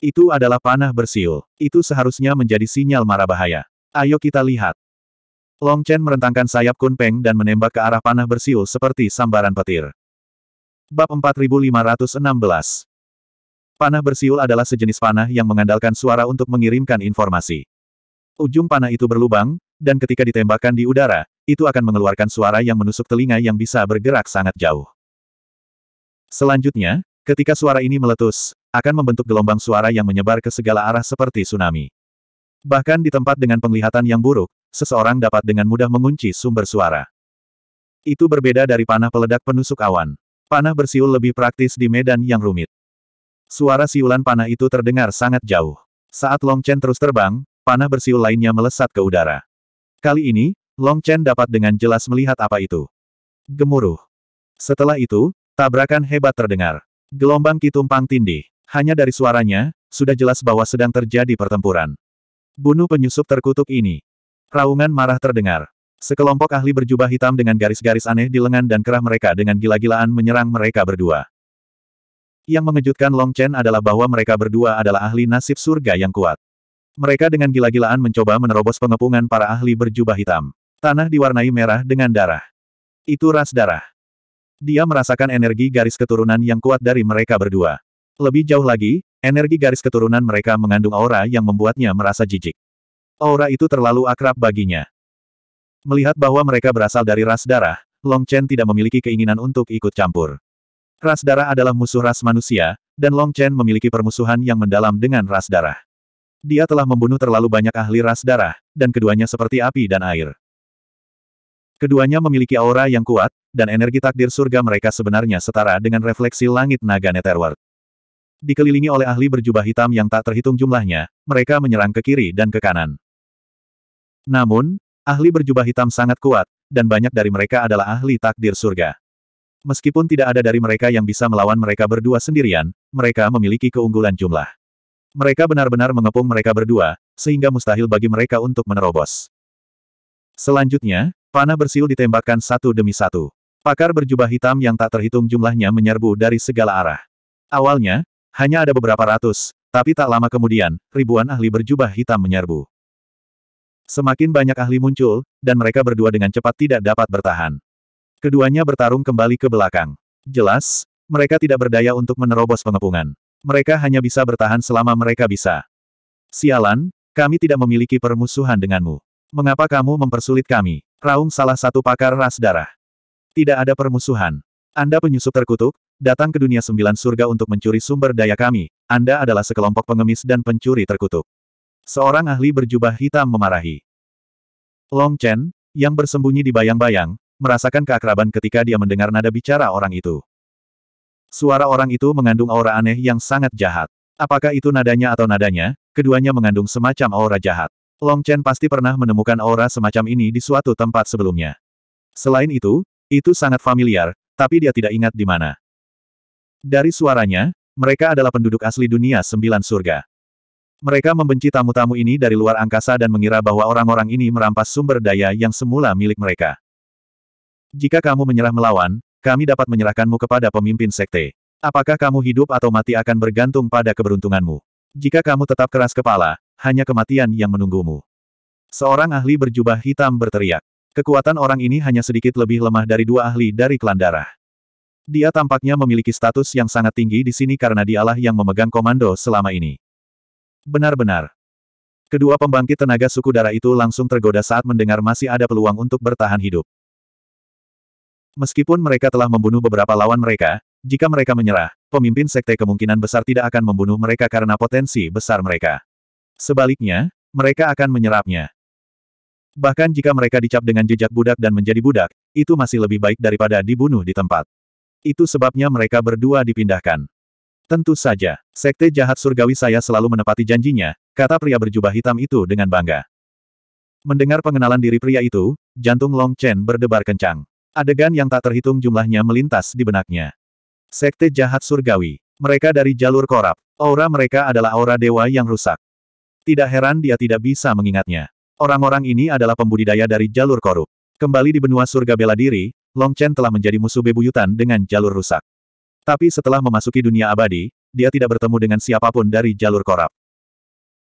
Itu adalah panah bersiul. Itu seharusnya menjadi sinyal mara bahaya. Ayo kita lihat. Long Chen merentangkan sayap kunpeng dan menembak ke arah panah bersiul seperti sambaran petir. Bab 4516 Panah bersiul adalah sejenis panah yang mengandalkan suara untuk mengirimkan informasi. Ujung panah itu berlubang, dan ketika ditembakkan di udara, itu akan mengeluarkan suara yang menusuk telinga yang bisa bergerak sangat jauh. Selanjutnya, ketika suara ini meletus, akan membentuk gelombang suara yang menyebar ke segala arah seperti tsunami. Bahkan di tempat dengan penglihatan yang buruk, seseorang dapat dengan mudah mengunci sumber suara. Itu berbeda dari panah peledak penusuk awan. Panah bersiul lebih praktis di medan yang rumit. Suara siulan panah itu terdengar sangat jauh. Saat Long Chen terus terbang, panah bersiul lainnya melesat ke udara. Kali ini, Long Chen dapat dengan jelas melihat apa itu. Gemuruh. Setelah itu, tabrakan hebat terdengar. Gelombang kitumpang tindih. Hanya dari suaranya, sudah jelas bahwa sedang terjadi pertempuran. Bunuh penyusup terkutuk ini. Raungan marah terdengar. Sekelompok ahli berjubah hitam dengan garis-garis aneh di lengan dan kerah mereka dengan gila-gilaan menyerang mereka berdua. Yang mengejutkan Long Chen adalah bahwa mereka berdua adalah ahli nasib surga yang kuat. Mereka dengan gila-gilaan mencoba menerobos pengepungan para ahli berjubah hitam. Tanah diwarnai merah dengan darah. Itu ras darah. Dia merasakan energi garis keturunan yang kuat dari mereka berdua. Lebih jauh lagi, energi garis keturunan mereka mengandung aura yang membuatnya merasa jijik. Aura itu terlalu akrab baginya. Melihat bahwa mereka berasal dari ras darah, Long Chen tidak memiliki keinginan untuk ikut campur. Ras darah adalah musuh ras manusia, dan Long Chen memiliki permusuhan yang mendalam dengan ras darah. Dia telah membunuh terlalu banyak ahli ras darah, dan keduanya seperti api dan air. Keduanya memiliki aura yang kuat, dan energi takdir surga mereka sebenarnya setara dengan refleksi langit naga Netherworld. Dikelilingi oleh ahli berjubah hitam yang tak terhitung jumlahnya, mereka menyerang ke kiri dan ke kanan. Namun, ahli berjubah hitam sangat kuat, dan banyak dari mereka adalah ahli takdir surga. Meskipun tidak ada dari mereka yang bisa melawan mereka berdua sendirian, mereka memiliki keunggulan jumlah. Mereka benar-benar mengepung mereka berdua, sehingga mustahil bagi mereka untuk menerobos. Selanjutnya, panah bersiul ditembakkan satu demi satu. Pakar berjubah hitam yang tak terhitung jumlahnya menyerbu dari segala arah. Awalnya, hanya ada beberapa ratus, tapi tak lama kemudian, ribuan ahli berjubah hitam menyerbu. Semakin banyak ahli muncul, dan mereka berdua dengan cepat tidak dapat bertahan. Keduanya bertarung kembali ke belakang. Jelas, mereka tidak berdaya untuk menerobos pengepungan. Mereka hanya bisa bertahan selama mereka bisa. Sialan, kami tidak memiliki permusuhan denganmu. Mengapa kamu mempersulit kami? Raung salah satu pakar ras darah. Tidak ada permusuhan. Anda penyusup terkutuk, datang ke dunia sembilan surga untuk mencuri sumber daya kami. Anda adalah sekelompok pengemis dan pencuri terkutuk. Seorang ahli berjubah hitam memarahi. Long Chen, yang bersembunyi di bayang-bayang, merasakan keakraban ketika dia mendengar nada bicara orang itu. Suara orang itu mengandung aura aneh yang sangat jahat. Apakah itu nadanya atau nadanya, keduanya mengandung semacam aura jahat. Long Chen pasti pernah menemukan aura semacam ini di suatu tempat sebelumnya. Selain itu, itu sangat familiar, tapi dia tidak ingat di mana. Dari suaranya, mereka adalah penduduk asli dunia sembilan surga. Mereka membenci tamu-tamu ini dari luar angkasa dan mengira bahwa orang-orang ini merampas sumber daya yang semula milik mereka. Jika kamu menyerah melawan, kami dapat menyerahkanmu kepada pemimpin sekte. Apakah kamu hidup atau mati akan bergantung pada keberuntunganmu. Jika kamu tetap keras kepala, hanya kematian yang menunggumu. Seorang ahli berjubah hitam berteriak. Kekuatan orang ini hanya sedikit lebih lemah dari dua ahli dari klan darah. Dia tampaknya memiliki status yang sangat tinggi di sini karena dialah yang memegang komando selama ini. Benar-benar. Kedua pembangkit tenaga suku darah itu langsung tergoda saat mendengar masih ada peluang untuk bertahan hidup. Meskipun mereka telah membunuh beberapa lawan mereka, jika mereka menyerah, pemimpin sekte kemungkinan besar tidak akan membunuh mereka karena potensi besar mereka. Sebaliknya, mereka akan menyerapnya. Bahkan jika mereka dicap dengan jejak budak dan menjadi budak, itu masih lebih baik daripada dibunuh di tempat. Itu sebabnya mereka berdua dipindahkan. Tentu saja, sekte jahat surgawi saya selalu menepati janjinya, kata pria berjubah hitam itu dengan bangga. Mendengar pengenalan diri pria itu, jantung Long Chen berdebar kencang. Adegan yang tak terhitung jumlahnya melintas di benaknya. Sekte jahat surgawi. Mereka dari jalur korap. Aura mereka adalah aura dewa yang rusak. Tidak heran dia tidak bisa mengingatnya. Orang-orang ini adalah pembudidaya dari jalur korup. Kembali di benua surga bela diri, Long Chen telah menjadi musuh bebuyutan dengan jalur rusak. Tapi setelah memasuki dunia abadi, dia tidak bertemu dengan siapapun dari jalur korap.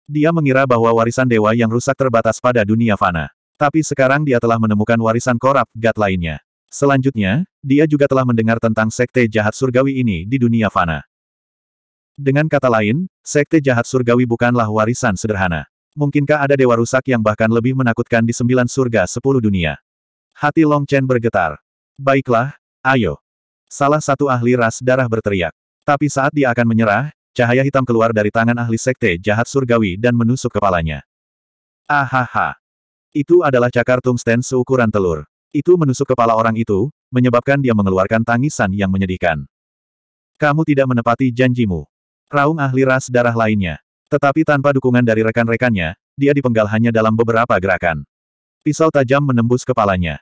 Dia mengira bahwa warisan dewa yang rusak terbatas pada dunia fana. Tapi sekarang dia telah menemukan warisan korap gat lainnya. Selanjutnya, dia juga telah mendengar tentang sekte jahat surgawi ini di dunia fana. Dengan kata lain, sekte jahat surgawi bukanlah warisan sederhana. Mungkinkah ada dewa rusak yang bahkan lebih menakutkan di sembilan surga sepuluh dunia? Hati Long Chen bergetar. Baiklah, ayo. Salah satu ahli ras darah berteriak. Tapi saat dia akan menyerah, cahaya hitam keluar dari tangan ahli sekte jahat surgawi dan menusuk kepalanya. Ahaha. Itu adalah cakar tungsten seukuran telur. Itu menusuk kepala orang itu, menyebabkan dia mengeluarkan tangisan yang menyedihkan. Kamu tidak menepati janjimu. Raung ahli ras darah lainnya. Tetapi tanpa dukungan dari rekan-rekannya, dia dipenggal hanya dalam beberapa gerakan. Pisau tajam menembus kepalanya.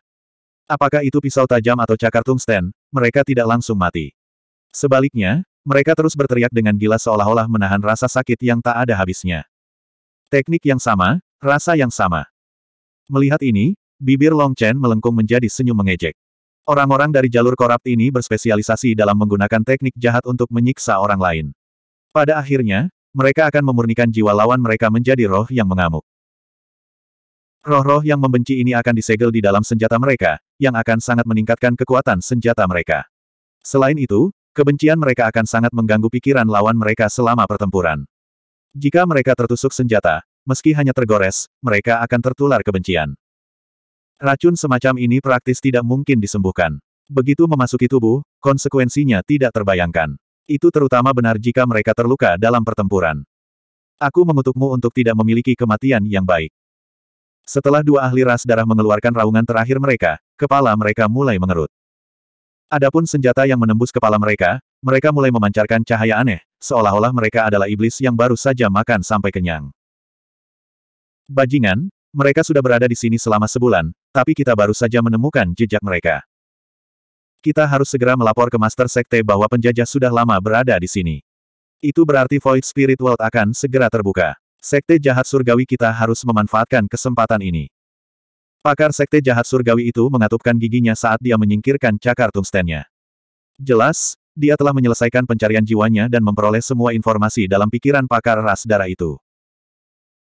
Apakah itu pisau tajam atau cakar tungsten, mereka tidak langsung mati. Sebaliknya, mereka terus berteriak dengan gila seolah-olah menahan rasa sakit yang tak ada habisnya. Teknik yang sama, rasa yang sama. Melihat ini, Bibir Long Chen melengkung menjadi senyum mengejek. Orang-orang dari jalur korup ini berspesialisasi dalam menggunakan teknik jahat untuk menyiksa orang lain. Pada akhirnya, mereka akan memurnikan jiwa lawan mereka menjadi roh yang mengamuk. Roh-roh yang membenci ini akan disegel di dalam senjata mereka, yang akan sangat meningkatkan kekuatan senjata mereka. Selain itu, kebencian mereka akan sangat mengganggu pikiran lawan mereka selama pertempuran. Jika mereka tertusuk senjata, meski hanya tergores, mereka akan tertular kebencian. Racun semacam ini praktis tidak mungkin disembuhkan. Begitu memasuki tubuh, konsekuensinya tidak terbayangkan. Itu terutama benar jika mereka terluka dalam pertempuran. Aku mengutukmu untuk tidak memiliki kematian yang baik. Setelah dua ahli ras darah mengeluarkan raungan terakhir mereka, kepala mereka mulai mengerut. Adapun senjata yang menembus kepala mereka, mereka mulai memancarkan cahaya aneh, seolah-olah mereka adalah iblis yang baru saja makan sampai kenyang. Bajingan, mereka sudah berada di sini selama sebulan, tapi kita baru saja menemukan jejak mereka. Kita harus segera melapor ke Master Sekte bahwa penjajah sudah lama berada di sini. Itu berarti Void Spirit World akan segera terbuka. Sekte jahat surgawi kita harus memanfaatkan kesempatan ini. Pakar Sekte jahat surgawi itu mengatupkan giginya saat dia menyingkirkan cakar tungstennya. Jelas, dia telah menyelesaikan pencarian jiwanya dan memperoleh semua informasi dalam pikiran pakar ras darah itu.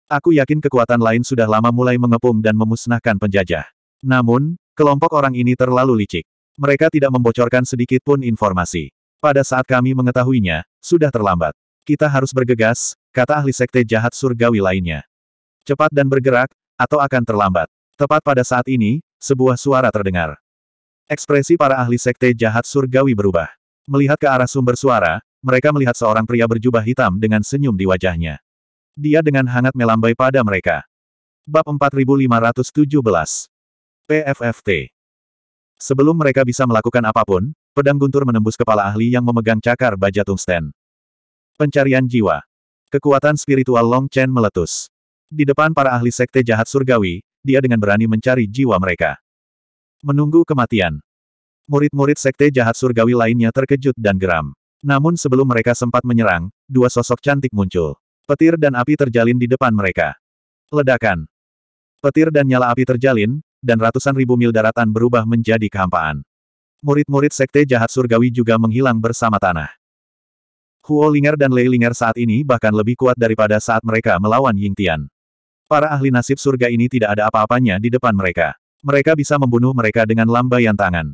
Aku yakin kekuatan lain sudah lama mulai mengepung dan memusnahkan penjajah. Namun, kelompok orang ini terlalu licik. Mereka tidak membocorkan sedikit pun informasi. Pada saat kami mengetahuinya, sudah terlambat. Kita harus bergegas, kata ahli sekte jahat surgawi lainnya. Cepat dan bergerak, atau akan terlambat. Tepat pada saat ini, sebuah suara terdengar. Ekspresi para ahli sekte jahat surgawi berubah. Melihat ke arah sumber suara, mereka melihat seorang pria berjubah hitam dengan senyum di wajahnya. Dia dengan hangat melambai pada mereka. Bab 4517 PFFT Sebelum mereka bisa melakukan apapun, pedang guntur menembus kepala ahli yang memegang cakar baja tungsten. Pencarian jiwa. Kekuatan spiritual Long Chen meletus. Di depan para ahli sekte jahat surgawi, dia dengan berani mencari jiwa mereka. Menunggu kematian. Murid-murid sekte jahat surgawi lainnya terkejut dan geram. Namun sebelum mereka sempat menyerang, dua sosok cantik muncul. Petir dan api terjalin di depan mereka. Ledakan. Petir dan nyala api terjalin, dan ratusan ribu mil daratan berubah menjadi kehampaan. Murid-murid sekte jahat surgawi juga menghilang bersama tanah. Huo Linger dan Lei Linger saat ini bahkan lebih kuat daripada saat mereka melawan Ying Tian. Para ahli nasib surga ini tidak ada apa-apanya di depan mereka. Mereka bisa membunuh mereka dengan lambaian tangan.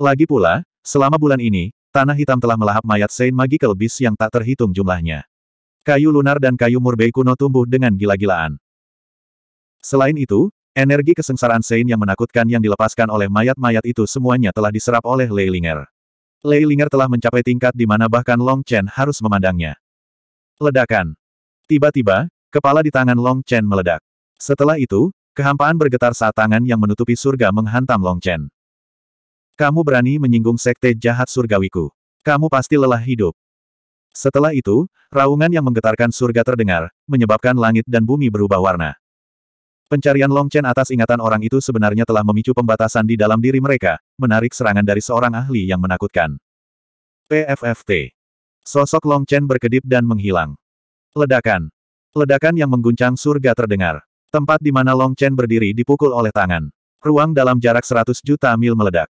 Lagi pula, selama bulan ini, Tanah hitam telah melahap mayat Saint Magical Beast yang tak terhitung jumlahnya. Kayu lunar dan kayu murbei kuno tumbuh dengan gila-gilaan. Selain itu, energi kesengsaraan Sein yang menakutkan yang dilepaskan oleh mayat-mayat itu semuanya telah diserap oleh Leilinger. Leilinger telah mencapai tingkat di mana bahkan Long Chen harus memandangnya. Ledakan. Tiba-tiba, kepala di tangan Long Chen meledak. Setelah itu, kehampaan bergetar saat tangan yang menutupi surga menghantam Long Chen. Kamu berani menyinggung sekte jahat surgawiku. Kamu pasti lelah hidup. Setelah itu, raungan yang menggetarkan surga terdengar, menyebabkan langit dan bumi berubah warna. Pencarian Long Chen atas ingatan orang itu sebenarnya telah memicu pembatasan di dalam diri mereka, menarik serangan dari seorang ahli yang menakutkan. PFFT. Sosok Long Chen berkedip dan menghilang. Ledakan. Ledakan yang mengguncang surga terdengar. Tempat di mana Long Chen berdiri dipukul oleh tangan. Ruang dalam jarak 100 juta mil meledak.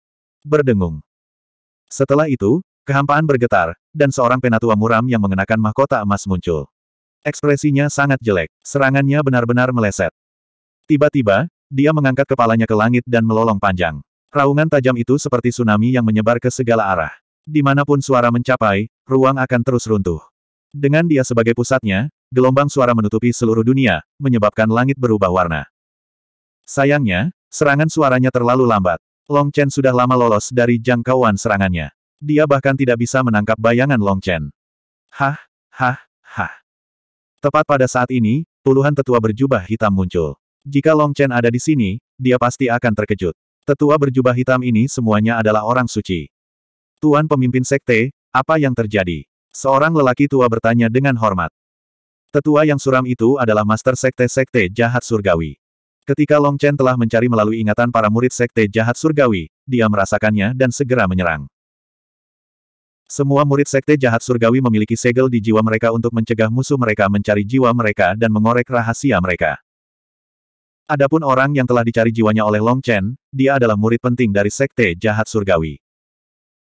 Berdengung. Setelah itu, Kehampaan bergetar, dan seorang penatua muram yang mengenakan mahkota emas muncul. Ekspresinya sangat jelek, serangannya benar-benar meleset. Tiba-tiba, dia mengangkat kepalanya ke langit dan melolong panjang. Raungan tajam itu seperti tsunami yang menyebar ke segala arah. Dimanapun suara mencapai, ruang akan terus runtuh. Dengan dia sebagai pusatnya, gelombang suara menutupi seluruh dunia, menyebabkan langit berubah warna. Sayangnya, serangan suaranya terlalu lambat. Long Chen sudah lama lolos dari jangkauan serangannya. Dia bahkan tidak bisa menangkap bayangan Long Chen. Hah, hah, hah. Tepat pada saat ini, puluhan tetua berjubah hitam muncul. Jika Long Chen ada di sini, dia pasti akan terkejut. Tetua berjubah hitam ini semuanya adalah orang suci. Tuan pemimpin sekte, apa yang terjadi? Seorang lelaki tua bertanya dengan hormat. Tetua yang suram itu adalah master sekte-sekte jahat surgawi. Ketika Long Chen telah mencari melalui ingatan para murid sekte jahat surgawi, dia merasakannya dan segera menyerang. Semua murid sekte jahat surgawi memiliki segel di jiwa mereka untuk mencegah musuh mereka mencari jiwa mereka dan mengorek rahasia mereka. Adapun orang yang telah dicari jiwanya oleh Long Chen, dia adalah murid penting dari sekte jahat surgawi.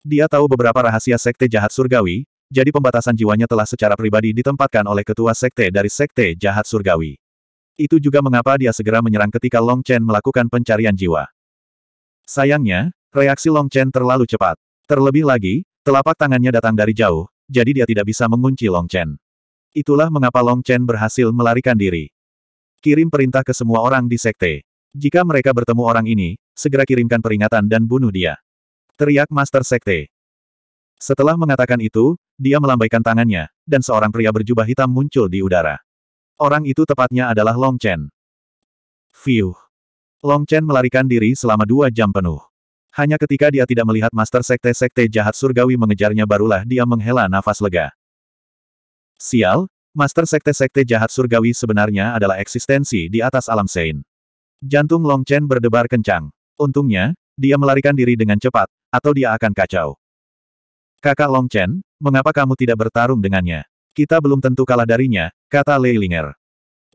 Dia tahu beberapa rahasia sekte jahat surgawi, jadi pembatasan jiwanya telah secara pribadi ditempatkan oleh ketua sekte dari sekte jahat surgawi. Itu juga mengapa dia segera menyerang ketika Long Chen melakukan pencarian jiwa. Sayangnya, reaksi Long Chen terlalu cepat. Terlebih lagi, Telapak tangannya datang dari jauh, jadi dia tidak bisa mengunci Long Chen. Itulah mengapa Long Chen berhasil melarikan diri. Kirim perintah ke semua orang di sekte. Jika mereka bertemu orang ini, segera kirimkan peringatan dan bunuh dia. Teriak Master Sekte. Setelah mengatakan itu, dia melambaikan tangannya, dan seorang pria berjubah hitam muncul di udara. Orang itu tepatnya adalah Long Chen. Fiuh. Long Chen melarikan diri selama dua jam penuh. Hanya ketika dia tidak melihat master sekte-sekte jahat surgawi mengejarnya barulah dia menghela nafas lega. Sial, master sekte-sekte jahat surgawi sebenarnya adalah eksistensi di atas alam sein. Jantung Long Chen berdebar kencang. Untungnya, dia melarikan diri dengan cepat, atau dia akan kacau. Kakak Long Chen, mengapa kamu tidak bertarung dengannya? Kita belum tentu kalah darinya, kata Lei Linger.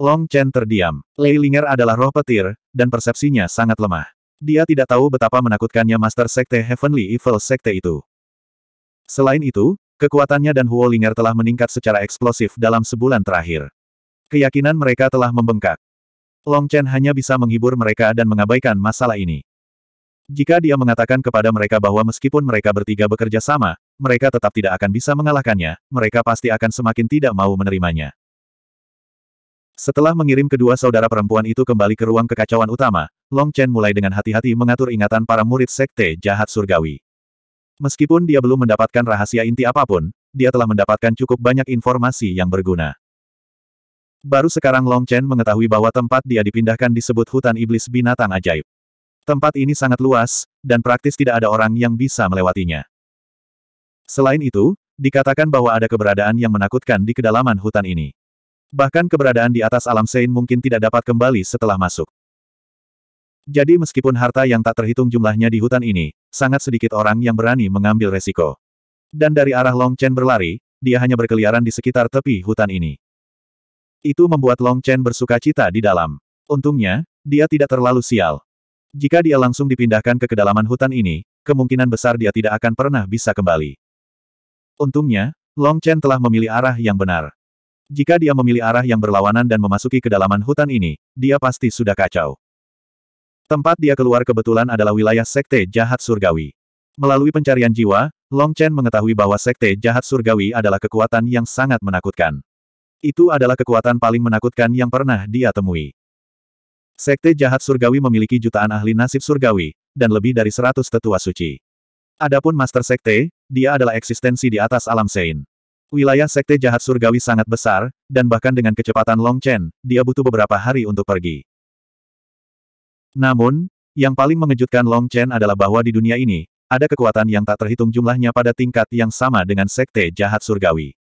Long Chen terdiam. Lei Linger adalah roh petir, dan persepsinya sangat lemah. Dia tidak tahu betapa menakutkannya Master Sekte Heavenly Evil Sekte itu. Selain itu, kekuatannya dan Huo Ling'er telah meningkat secara eksplosif dalam sebulan terakhir. Keyakinan mereka telah membengkak. Long Chen hanya bisa menghibur mereka dan mengabaikan masalah ini. Jika dia mengatakan kepada mereka bahwa meskipun mereka bertiga bekerja sama, mereka tetap tidak akan bisa mengalahkannya, mereka pasti akan semakin tidak mau menerimanya. Setelah mengirim kedua saudara perempuan itu kembali ke ruang kekacauan utama, Long Chen mulai dengan hati-hati mengatur ingatan para murid sekte jahat surgawi. Meskipun dia belum mendapatkan rahasia inti apapun, dia telah mendapatkan cukup banyak informasi yang berguna. Baru sekarang Long Chen mengetahui bahwa tempat dia dipindahkan disebut hutan iblis binatang ajaib. Tempat ini sangat luas, dan praktis tidak ada orang yang bisa melewatinya. Selain itu, dikatakan bahwa ada keberadaan yang menakutkan di kedalaman hutan ini. Bahkan keberadaan di atas alam Sein mungkin tidak dapat kembali setelah masuk. Jadi meskipun harta yang tak terhitung jumlahnya di hutan ini, sangat sedikit orang yang berani mengambil resiko. Dan dari arah Long Chen berlari, dia hanya berkeliaran di sekitar tepi hutan ini. Itu membuat Long Chen bersuka cita di dalam. Untungnya, dia tidak terlalu sial. Jika dia langsung dipindahkan ke kedalaman hutan ini, kemungkinan besar dia tidak akan pernah bisa kembali. Untungnya, Long Chen telah memilih arah yang benar. Jika dia memilih arah yang berlawanan dan memasuki kedalaman hutan ini, dia pasti sudah kacau. Tempat dia keluar kebetulan adalah wilayah Sekte Jahat Surgawi. Melalui pencarian jiwa, Long Chen mengetahui bahwa Sekte Jahat Surgawi adalah kekuatan yang sangat menakutkan. Itu adalah kekuatan paling menakutkan yang pernah dia temui. Sekte Jahat Surgawi memiliki jutaan ahli nasib surgawi, dan lebih dari seratus tetua suci. Adapun Master Sekte, dia adalah eksistensi di atas alam Sein. Wilayah sekte jahat surgawi sangat besar, dan bahkan dengan kecepatan Long Chen, dia butuh beberapa hari untuk pergi. Namun, yang paling mengejutkan Long Chen adalah bahwa di dunia ini, ada kekuatan yang tak terhitung jumlahnya pada tingkat yang sama dengan sekte jahat surgawi.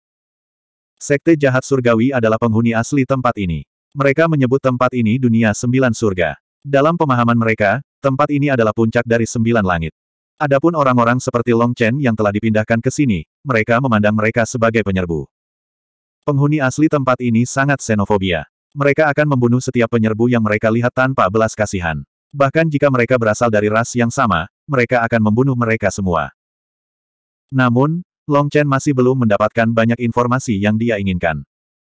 Sekte jahat surgawi adalah penghuni asli tempat ini. Mereka menyebut tempat ini dunia sembilan surga. Dalam pemahaman mereka, tempat ini adalah puncak dari sembilan langit. Adapun orang-orang seperti Long Chen yang telah dipindahkan ke sini, mereka memandang mereka sebagai penyerbu. Penghuni asli tempat ini sangat xenofobia. Mereka akan membunuh setiap penyerbu yang mereka lihat tanpa belas kasihan. Bahkan jika mereka berasal dari ras yang sama, mereka akan membunuh mereka semua. Namun, Long Chen masih belum mendapatkan banyak informasi yang dia inginkan.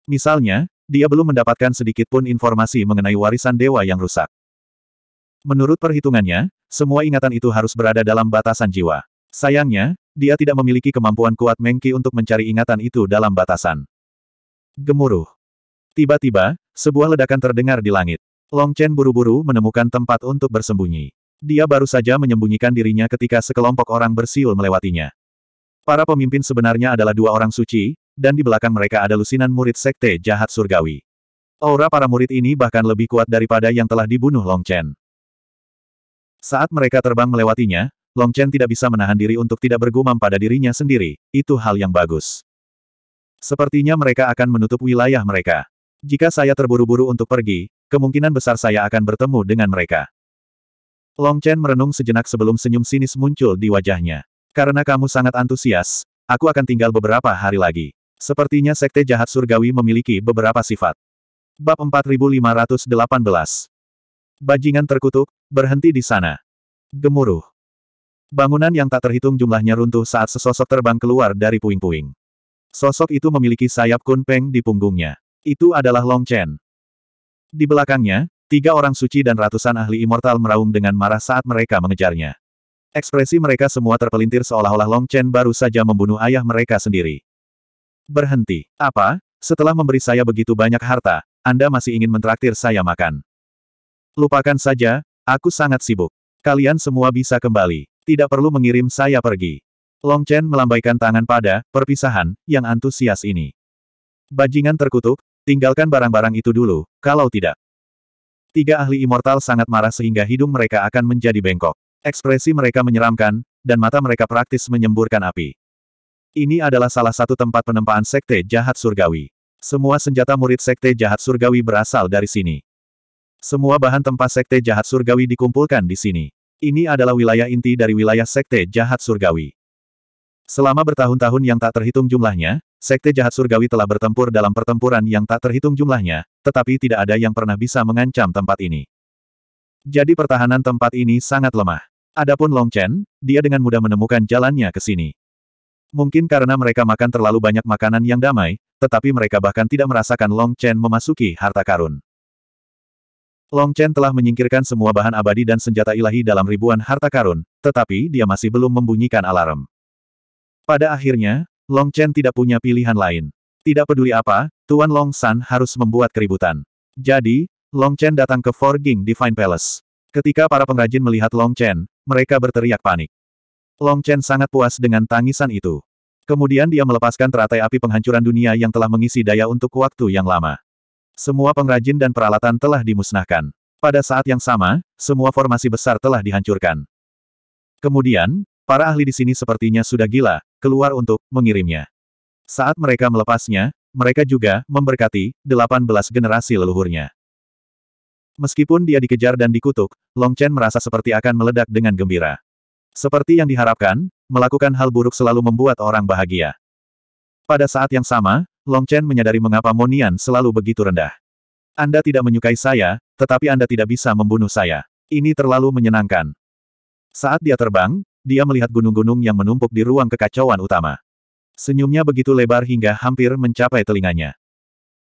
Misalnya, dia belum mendapatkan sedikit pun informasi mengenai warisan dewa yang rusak. Menurut perhitungannya, semua ingatan itu harus berada dalam batasan jiwa. Sayangnya, dia tidak memiliki kemampuan kuat Mengki untuk mencari ingatan itu dalam batasan. Gemuruh. Tiba-tiba, sebuah ledakan terdengar di langit. Long Chen buru-buru menemukan tempat untuk bersembunyi. Dia baru saja menyembunyikan dirinya ketika sekelompok orang bersiul melewatinya. Para pemimpin sebenarnya adalah dua orang suci, dan di belakang mereka ada lusinan murid sekte jahat surgawi. Aura para murid ini bahkan lebih kuat daripada yang telah dibunuh Long Chen. Saat mereka terbang melewatinya, Long Chen tidak bisa menahan diri untuk tidak bergumam pada dirinya sendiri, itu hal yang bagus. Sepertinya mereka akan menutup wilayah mereka. Jika saya terburu-buru untuk pergi, kemungkinan besar saya akan bertemu dengan mereka. Long Chen merenung sejenak sebelum senyum sinis muncul di wajahnya. Karena kamu sangat antusias, aku akan tinggal beberapa hari lagi. Sepertinya Sekte Jahat Surgawi memiliki beberapa sifat. Bab 4518 Bajingan terkutuk, berhenti di sana. Gemuruh. Bangunan yang tak terhitung jumlahnya runtuh saat sesosok terbang keluar dari puing-puing. Sosok itu memiliki sayap kunpeng di punggungnya. Itu adalah Long Chen. Di belakangnya, tiga orang suci dan ratusan ahli immortal meraung dengan marah saat mereka mengejarnya. Ekspresi mereka semua terpelintir seolah-olah Long Chen baru saja membunuh ayah mereka sendiri. Berhenti. Apa? Setelah memberi saya begitu banyak harta, Anda masih ingin mentraktir saya makan. Lupakan saja, aku sangat sibuk. Kalian semua bisa kembali. Tidak perlu mengirim saya pergi. Long Chen melambaikan tangan pada perpisahan yang antusias ini. Bajingan terkutuk, tinggalkan barang-barang itu dulu, kalau tidak. Tiga ahli immortal sangat marah sehingga hidung mereka akan menjadi bengkok. Ekspresi mereka menyeramkan, dan mata mereka praktis menyemburkan api. Ini adalah salah satu tempat penempaan sekte jahat surgawi. Semua senjata murid sekte jahat surgawi berasal dari sini. Semua bahan tempat sekte jahat surgawi dikumpulkan di sini. Ini adalah wilayah inti dari wilayah sekte jahat surgawi. Selama bertahun-tahun yang tak terhitung jumlahnya, sekte jahat surgawi telah bertempur dalam pertempuran yang tak terhitung jumlahnya, tetapi tidak ada yang pernah bisa mengancam tempat ini. Jadi pertahanan tempat ini sangat lemah. Adapun Long Chen, dia dengan mudah menemukan jalannya ke sini. Mungkin karena mereka makan terlalu banyak makanan yang damai, tetapi mereka bahkan tidak merasakan Long Chen memasuki harta karun. Long Chen telah menyingkirkan semua bahan abadi dan senjata ilahi dalam ribuan harta karun, tetapi dia masih belum membunyikan alarm. Pada akhirnya, Long Chen tidak punya pilihan lain. Tidak peduli apa, Tuan Long San harus membuat keributan. Jadi, Long Chen datang ke Forging Divine Palace. Ketika para pengrajin melihat Long Chen, mereka berteriak panik. Long Chen sangat puas dengan tangisan itu. Kemudian dia melepaskan teratai api penghancuran dunia yang telah mengisi daya untuk waktu yang lama. Semua pengrajin dan peralatan telah dimusnahkan. Pada saat yang sama, semua formasi besar telah dihancurkan. Kemudian, para ahli di sini sepertinya sudah gila, keluar untuk mengirimnya. Saat mereka melepasnya, mereka juga memberkati 18 generasi leluhurnya. Meskipun dia dikejar dan dikutuk, Long Chen merasa seperti akan meledak dengan gembira. Seperti yang diharapkan, melakukan hal buruk selalu membuat orang bahagia. Pada saat yang sama, Long Chen menyadari mengapa Monian selalu begitu rendah. Anda tidak menyukai saya, tetapi Anda tidak bisa membunuh saya. Ini terlalu menyenangkan. Saat dia terbang, dia melihat gunung-gunung yang menumpuk di ruang kekacauan utama. Senyumnya begitu lebar hingga hampir mencapai telinganya.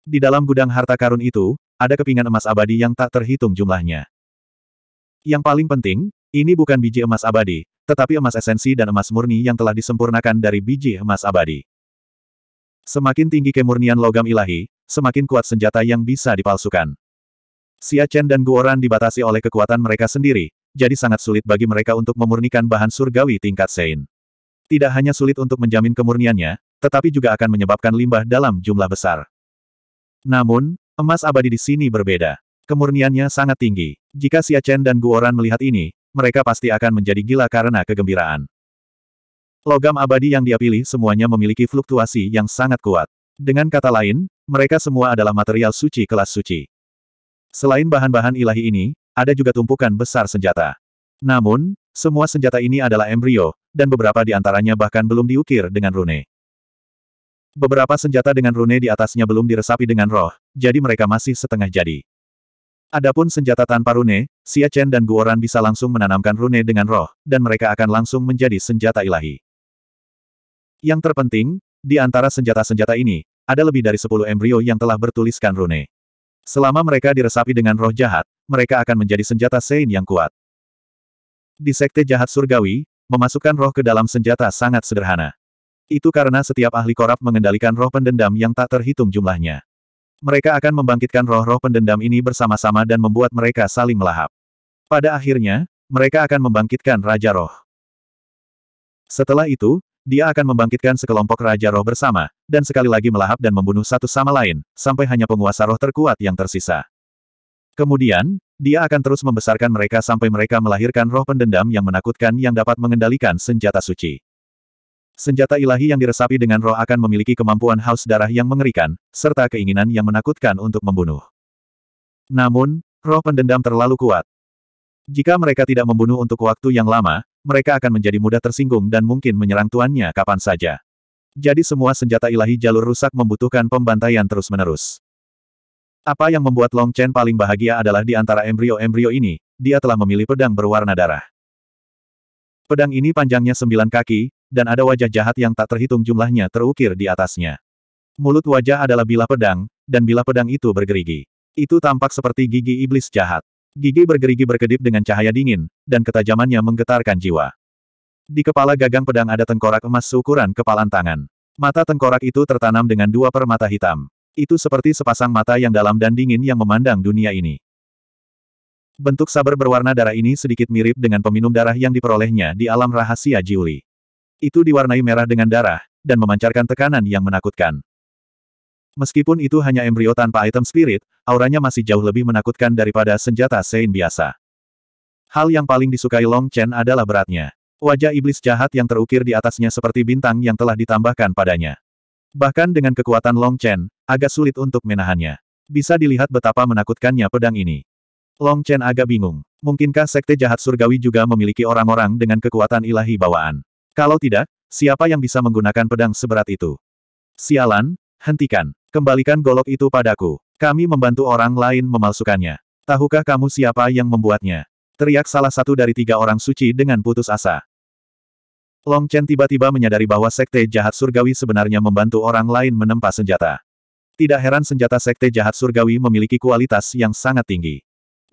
Di dalam gudang harta karun itu, ada kepingan emas abadi yang tak terhitung jumlahnya. Yang paling penting, ini bukan biji emas abadi, tetapi emas esensi dan emas murni yang telah disempurnakan dari biji emas abadi. Semakin tinggi kemurnian logam ilahi, semakin kuat senjata yang bisa dipalsukan. Xia Chen dan Guoran dibatasi oleh kekuatan mereka sendiri, jadi sangat sulit bagi mereka untuk memurnikan bahan surgawi tingkat Sein. Tidak hanya sulit untuk menjamin kemurniannya, tetapi juga akan menyebabkan limbah dalam jumlah besar. Namun, emas abadi di sini berbeda. Kemurniannya sangat tinggi. Jika Xia Chen dan Guoran melihat ini, mereka pasti akan menjadi gila karena kegembiraan. Logam abadi yang dia pilih semuanya memiliki fluktuasi yang sangat kuat. Dengan kata lain, mereka semua adalah material suci kelas suci. Selain bahan-bahan ilahi ini, ada juga tumpukan besar senjata. Namun, semua senjata ini adalah embrio, dan beberapa di antaranya bahkan belum diukir dengan rune. Beberapa senjata dengan rune di atasnya belum diresapi dengan roh, jadi mereka masih setengah jadi. Adapun senjata tanpa rune, Xia Chen dan Guoran bisa langsung menanamkan rune dengan roh, dan mereka akan langsung menjadi senjata ilahi. Yang terpenting, di antara senjata-senjata ini, ada lebih dari sepuluh embrio yang telah bertuliskan rune. Selama mereka diresapi dengan roh jahat, mereka akan menjadi senjata Sein yang kuat. Di Sekte Jahat Surgawi, memasukkan roh ke dalam senjata sangat sederhana. Itu karena setiap ahli korap mengendalikan roh pendendam yang tak terhitung jumlahnya. Mereka akan membangkitkan roh-roh pendendam ini bersama-sama dan membuat mereka saling melahap. Pada akhirnya, mereka akan membangkitkan Raja Roh. Setelah itu, dia akan membangkitkan sekelompok Raja Roh bersama, dan sekali lagi melahap dan membunuh satu sama lain, sampai hanya penguasa roh terkuat yang tersisa. Kemudian, dia akan terus membesarkan mereka sampai mereka melahirkan roh pendendam yang menakutkan yang dapat mengendalikan senjata suci. Senjata ilahi yang diresapi dengan roh akan memiliki kemampuan haus darah yang mengerikan, serta keinginan yang menakutkan untuk membunuh. Namun, roh pendendam terlalu kuat. Jika mereka tidak membunuh untuk waktu yang lama, mereka akan menjadi mudah tersinggung dan mungkin menyerang tuannya kapan saja. Jadi semua senjata ilahi jalur rusak membutuhkan pembantaian terus-menerus. Apa yang membuat Long Chen paling bahagia adalah di antara embrio-embrio ini, dia telah memilih pedang berwarna darah. Pedang ini panjangnya sembilan kaki, dan ada wajah jahat yang tak terhitung jumlahnya terukir di atasnya. Mulut wajah adalah bilah pedang, dan bilah pedang itu bergerigi. Itu tampak seperti gigi iblis jahat. Gigi bergerigi berkedip dengan cahaya dingin, dan ketajamannya menggetarkan jiwa. Di kepala gagang pedang ada tengkorak emas seukuran kepalan tangan. Mata tengkorak itu tertanam dengan dua permata hitam. Itu seperti sepasang mata yang dalam dan dingin yang memandang dunia ini. Bentuk sabar berwarna darah ini sedikit mirip dengan peminum darah yang diperolehnya di alam rahasia Jiuli. Itu diwarnai merah dengan darah, dan memancarkan tekanan yang menakutkan. Meskipun itu hanya embrio tanpa item spirit, auranya masih jauh lebih menakutkan daripada senjata Sein biasa. Hal yang paling disukai Long Chen adalah beratnya. Wajah iblis jahat yang terukir di atasnya seperti bintang yang telah ditambahkan padanya. Bahkan dengan kekuatan Long Chen, agak sulit untuk menahannya. Bisa dilihat betapa menakutkannya pedang ini. Long Chen agak bingung. Mungkinkah sekte jahat surgawi juga memiliki orang-orang dengan kekuatan ilahi bawaan? Kalau tidak, siapa yang bisa menggunakan pedang seberat itu? Sialan, hentikan. Kembalikan golok itu padaku. Kami membantu orang lain memalsukannya. Tahukah kamu siapa yang membuatnya? Teriak salah satu dari tiga orang suci dengan putus asa. Long Chen tiba-tiba menyadari bahwa sekte jahat surgawi sebenarnya membantu orang lain menempa senjata. Tidak heran senjata sekte jahat surgawi memiliki kualitas yang sangat tinggi.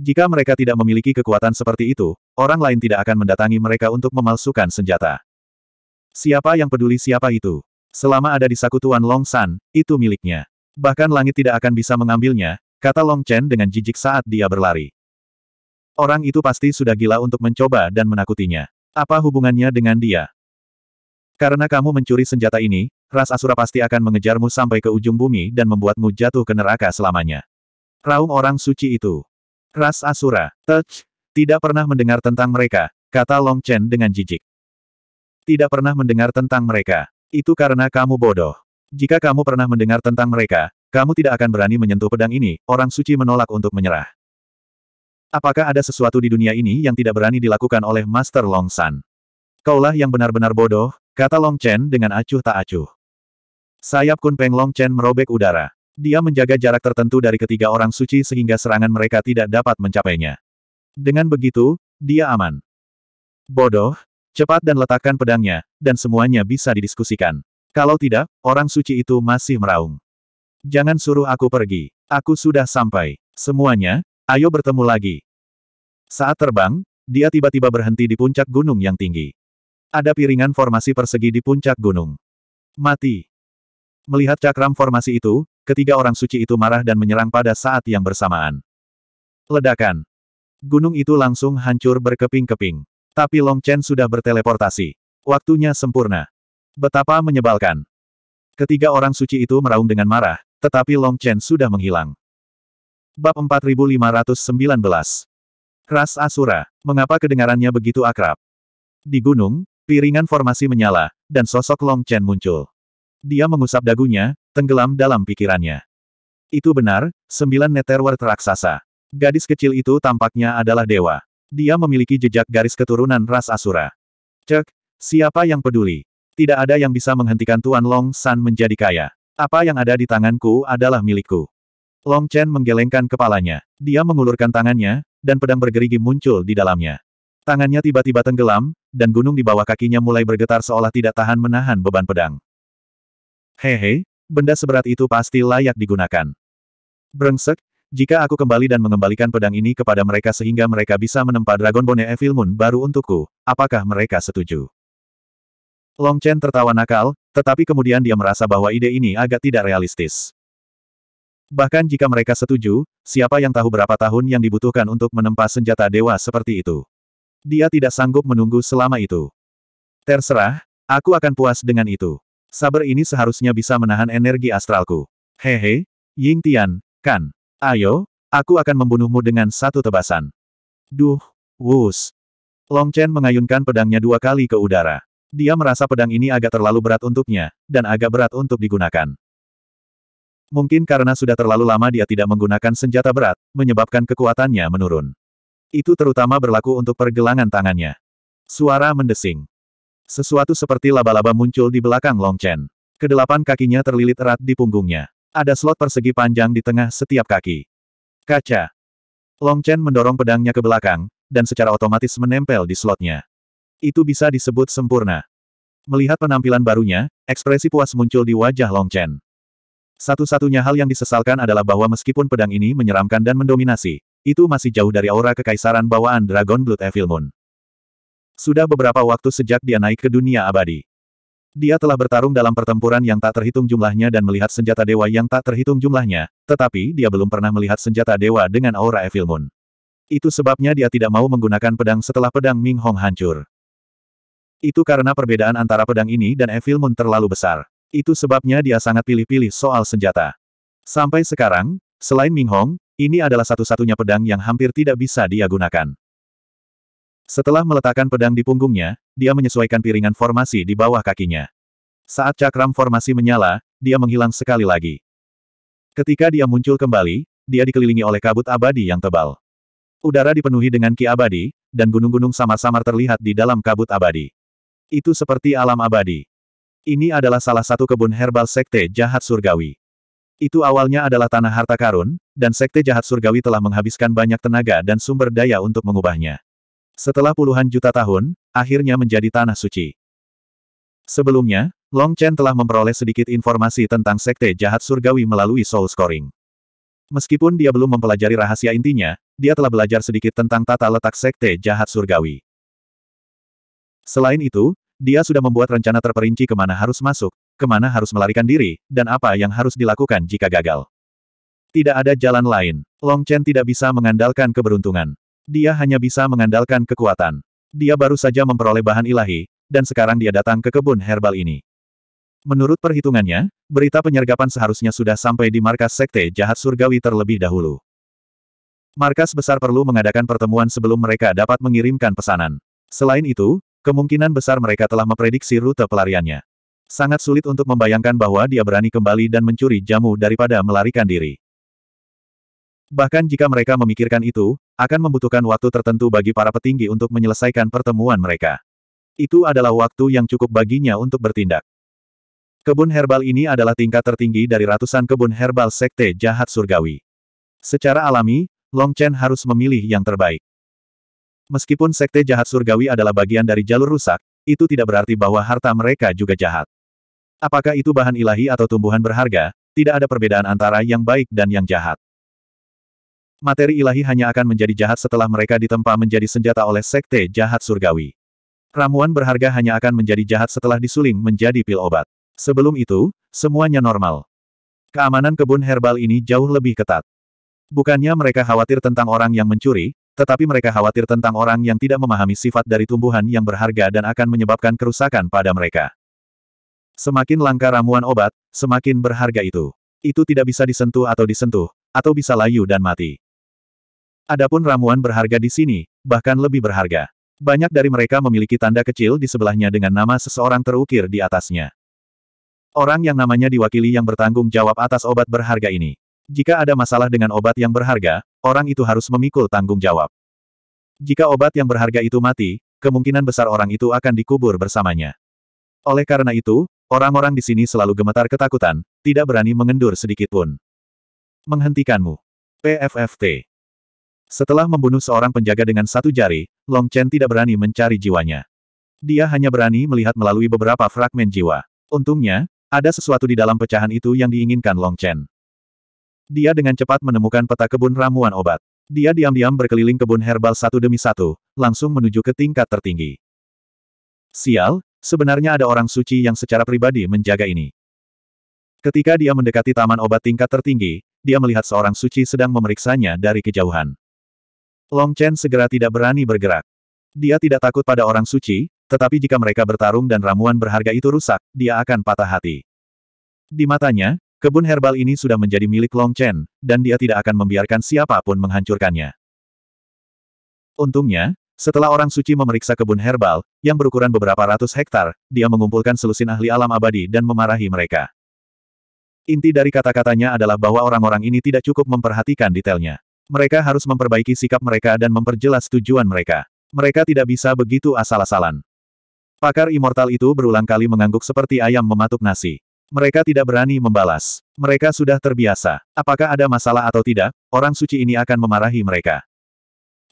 Jika mereka tidak memiliki kekuatan seperti itu, orang lain tidak akan mendatangi mereka untuk memalsukan senjata. Siapa yang peduli siapa itu? Selama ada di saku Tuan Long San, itu miliknya. Bahkan langit tidak akan bisa mengambilnya, kata Long Chen dengan jijik saat dia berlari. Orang itu pasti sudah gila untuk mencoba dan menakutinya. Apa hubungannya dengan dia? Karena kamu mencuri senjata ini, ras Asura pasti akan mengejarmu sampai ke ujung bumi dan membuatmu jatuh ke neraka selamanya. Raung orang suci itu. Ras Asura, touch, tidak pernah mendengar tentang mereka, kata Long Chen dengan jijik. Tidak pernah mendengar tentang mereka. Itu karena kamu bodoh. Jika kamu pernah mendengar tentang mereka, kamu tidak akan berani menyentuh pedang ini, orang suci menolak untuk menyerah. Apakah ada sesuatu di dunia ini yang tidak berani dilakukan oleh Master Long San? Kaulah yang benar-benar bodoh, kata Long Chen dengan acuh tak acuh. Sayap Kunpeng Long Chen merobek udara. Dia menjaga jarak tertentu dari ketiga orang suci sehingga serangan mereka tidak dapat mencapainya. Dengan begitu, dia aman. Bodoh, cepat dan letakkan pedangnya, dan semuanya bisa didiskusikan. Kalau tidak, orang suci itu masih meraung. Jangan suruh aku pergi. Aku sudah sampai. Semuanya, Ayo bertemu lagi. Saat terbang, dia tiba-tiba berhenti di puncak gunung yang tinggi. Ada piringan formasi persegi di puncak gunung. Mati. Melihat cakram formasi itu, ketiga orang suci itu marah dan menyerang pada saat yang bersamaan. Ledakan. Gunung itu langsung hancur berkeping-keping. Tapi Long Chen sudah berteleportasi. Waktunya sempurna. Betapa menyebalkan. Ketiga orang suci itu meraung dengan marah, tetapi Long Chen sudah menghilang. Bab 4519. Ras Asura. Mengapa kedengarannya begitu akrab? Di gunung, piringan formasi menyala, dan sosok Long Chen muncul. Dia mengusap dagunya, tenggelam dalam pikirannya. Itu benar, sembilan Netherworld raksasa. Gadis kecil itu tampaknya adalah dewa. Dia memiliki jejak garis keturunan ras Asura. Cek, siapa yang peduli? Tidak ada yang bisa menghentikan Tuan Long San menjadi kaya. Apa yang ada di tanganku adalah milikku. Long Chen menggelengkan kepalanya. Dia mengulurkan tangannya, dan pedang bergerigi muncul di dalamnya. Tangannya tiba-tiba tenggelam, dan gunung di bawah kakinya mulai bergetar seolah tidak tahan menahan beban pedang. Hehe, benda seberat itu pasti layak digunakan. Brengsek, jika aku kembali dan mengembalikan pedang ini kepada mereka sehingga mereka bisa menempa Dragon Bone Evil Moon baru untukku, apakah mereka setuju? Long Chen tertawa nakal, tetapi kemudian dia merasa bahwa ide ini agak tidak realistis. Bahkan jika mereka setuju, siapa yang tahu berapa tahun yang dibutuhkan untuk menempa senjata dewa seperti itu. Dia tidak sanggup menunggu selama itu. Terserah, aku akan puas dengan itu. Saber ini seharusnya bisa menahan energi astralku. Hehe, Ying Tian, kan. Ayo, aku akan membunuhmu dengan satu tebasan. Duh, wus. Long Chen mengayunkan pedangnya dua kali ke udara. Dia merasa pedang ini agak terlalu berat untuknya, dan agak berat untuk digunakan. Mungkin karena sudah terlalu lama dia tidak menggunakan senjata berat, menyebabkan kekuatannya menurun. Itu terutama berlaku untuk pergelangan tangannya. Suara mendesing. Sesuatu seperti laba-laba muncul di belakang Long Chen. Kedelapan kakinya terlilit erat di punggungnya. Ada slot persegi panjang di tengah setiap kaki. Kaca. Long Chen mendorong pedangnya ke belakang, dan secara otomatis menempel di slotnya. Itu bisa disebut sempurna. Melihat penampilan barunya, ekspresi puas muncul di wajah Long Chen. Satu-satunya hal yang disesalkan adalah bahwa meskipun pedang ini menyeramkan dan mendominasi, itu masih jauh dari aura kekaisaran bawaan Dragon Blood Evil Moon. Sudah beberapa waktu sejak dia naik ke dunia abadi. Dia telah bertarung dalam pertempuran yang tak terhitung jumlahnya dan melihat senjata dewa yang tak terhitung jumlahnya, tetapi dia belum pernah melihat senjata dewa dengan aura Evil Moon. Itu sebabnya dia tidak mau menggunakan pedang setelah pedang Ming Hong hancur. Itu karena perbedaan antara pedang ini dan Evil Moon terlalu besar. Itu sebabnya dia sangat pilih-pilih soal senjata. Sampai sekarang, selain Ming Hong, ini adalah satu-satunya pedang yang hampir tidak bisa dia gunakan. Setelah meletakkan pedang di punggungnya, dia menyesuaikan piringan formasi di bawah kakinya. Saat cakram formasi menyala, dia menghilang sekali lagi. Ketika dia muncul kembali, dia dikelilingi oleh kabut abadi yang tebal. Udara dipenuhi dengan ki abadi, dan gunung-gunung samar-samar terlihat di dalam kabut abadi. Itu seperti alam abadi. Ini adalah salah satu kebun herbal Sekte Jahat Surgawi. Itu awalnya adalah tanah harta karun, dan Sekte Jahat Surgawi telah menghabiskan banyak tenaga dan sumber daya untuk mengubahnya. Setelah puluhan juta tahun, akhirnya menjadi tanah suci. Sebelumnya, Long Chen telah memperoleh sedikit informasi tentang Sekte Jahat Surgawi melalui soul scoring. Meskipun dia belum mempelajari rahasia intinya, dia telah belajar sedikit tentang tata letak Sekte Jahat Surgawi. Selain itu, dia sudah membuat rencana terperinci kemana harus masuk, kemana harus melarikan diri, dan apa yang harus dilakukan jika gagal. Tidak ada jalan lain. Long Chen tidak bisa mengandalkan keberuntungan. Dia hanya bisa mengandalkan kekuatan. Dia baru saja memperoleh bahan ilahi, dan sekarang dia datang ke kebun herbal ini. Menurut perhitungannya, berita penyergapan seharusnya sudah sampai di markas sekte jahat surgawi terlebih dahulu. Markas besar perlu mengadakan pertemuan sebelum mereka dapat mengirimkan pesanan. Selain itu, Kemungkinan besar mereka telah memprediksi rute pelariannya. Sangat sulit untuk membayangkan bahwa dia berani kembali dan mencuri jamu daripada melarikan diri. Bahkan jika mereka memikirkan itu, akan membutuhkan waktu tertentu bagi para petinggi untuk menyelesaikan pertemuan mereka. Itu adalah waktu yang cukup baginya untuk bertindak. Kebun herbal ini adalah tingkat tertinggi dari ratusan kebun herbal sekte jahat surgawi. Secara alami, Long Chen harus memilih yang terbaik. Meskipun sekte jahat surgawi adalah bagian dari jalur rusak, itu tidak berarti bahwa harta mereka juga jahat. Apakah itu bahan ilahi atau tumbuhan berharga, tidak ada perbedaan antara yang baik dan yang jahat. Materi ilahi hanya akan menjadi jahat setelah mereka ditempa menjadi senjata oleh sekte jahat surgawi. Ramuan berharga hanya akan menjadi jahat setelah disuling menjadi pil obat. Sebelum itu, semuanya normal. Keamanan kebun herbal ini jauh lebih ketat. Bukannya mereka khawatir tentang orang yang mencuri, tetapi mereka khawatir tentang orang yang tidak memahami sifat dari tumbuhan yang berharga dan akan menyebabkan kerusakan pada mereka. Semakin langka ramuan obat, semakin berharga itu. Itu tidak bisa disentuh atau disentuh, atau bisa layu dan mati. Adapun ramuan berharga di sini, bahkan lebih berharga. Banyak dari mereka memiliki tanda kecil di sebelahnya dengan nama seseorang terukir di atasnya. Orang yang namanya diwakili yang bertanggung jawab atas obat berharga ini. Jika ada masalah dengan obat yang berharga, orang itu harus memikul tanggung jawab. Jika obat yang berharga itu mati, kemungkinan besar orang itu akan dikubur bersamanya. Oleh karena itu, orang-orang di sini selalu gemetar ketakutan, tidak berani mengendur sedikitpun. Menghentikanmu. PFFT. Setelah membunuh seorang penjaga dengan satu jari, Long Chen tidak berani mencari jiwanya. Dia hanya berani melihat melalui beberapa fragmen jiwa. Untungnya, ada sesuatu di dalam pecahan itu yang diinginkan Long Chen. Dia dengan cepat menemukan peta kebun ramuan obat. Dia diam-diam berkeliling kebun herbal satu demi satu, langsung menuju ke tingkat tertinggi. Sial, sebenarnya ada orang suci yang secara pribadi menjaga ini. Ketika dia mendekati taman obat tingkat tertinggi, dia melihat seorang suci sedang memeriksanya dari kejauhan. Long Chen segera tidak berani bergerak. Dia tidak takut pada orang suci, tetapi jika mereka bertarung dan ramuan berharga itu rusak, dia akan patah hati. Di matanya, Kebun herbal ini sudah menjadi milik Long Chen, dan dia tidak akan membiarkan siapapun menghancurkannya. Untungnya, setelah orang suci memeriksa kebun herbal, yang berukuran beberapa ratus hektar, dia mengumpulkan selusin ahli alam abadi dan memarahi mereka. Inti dari kata-katanya adalah bahwa orang-orang ini tidak cukup memperhatikan detailnya. Mereka harus memperbaiki sikap mereka dan memperjelas tujuan mereka. Mereka tidak bisa begitu asal-asalan. Pakar immortal itu berulang kali mengangguk seperti ayam mematuk nasi. Mereka tidak berani membalas. Mereka sudah terbiasa. Apakah ada masalah atau tidak, orang suci ini akan memarahi mereka.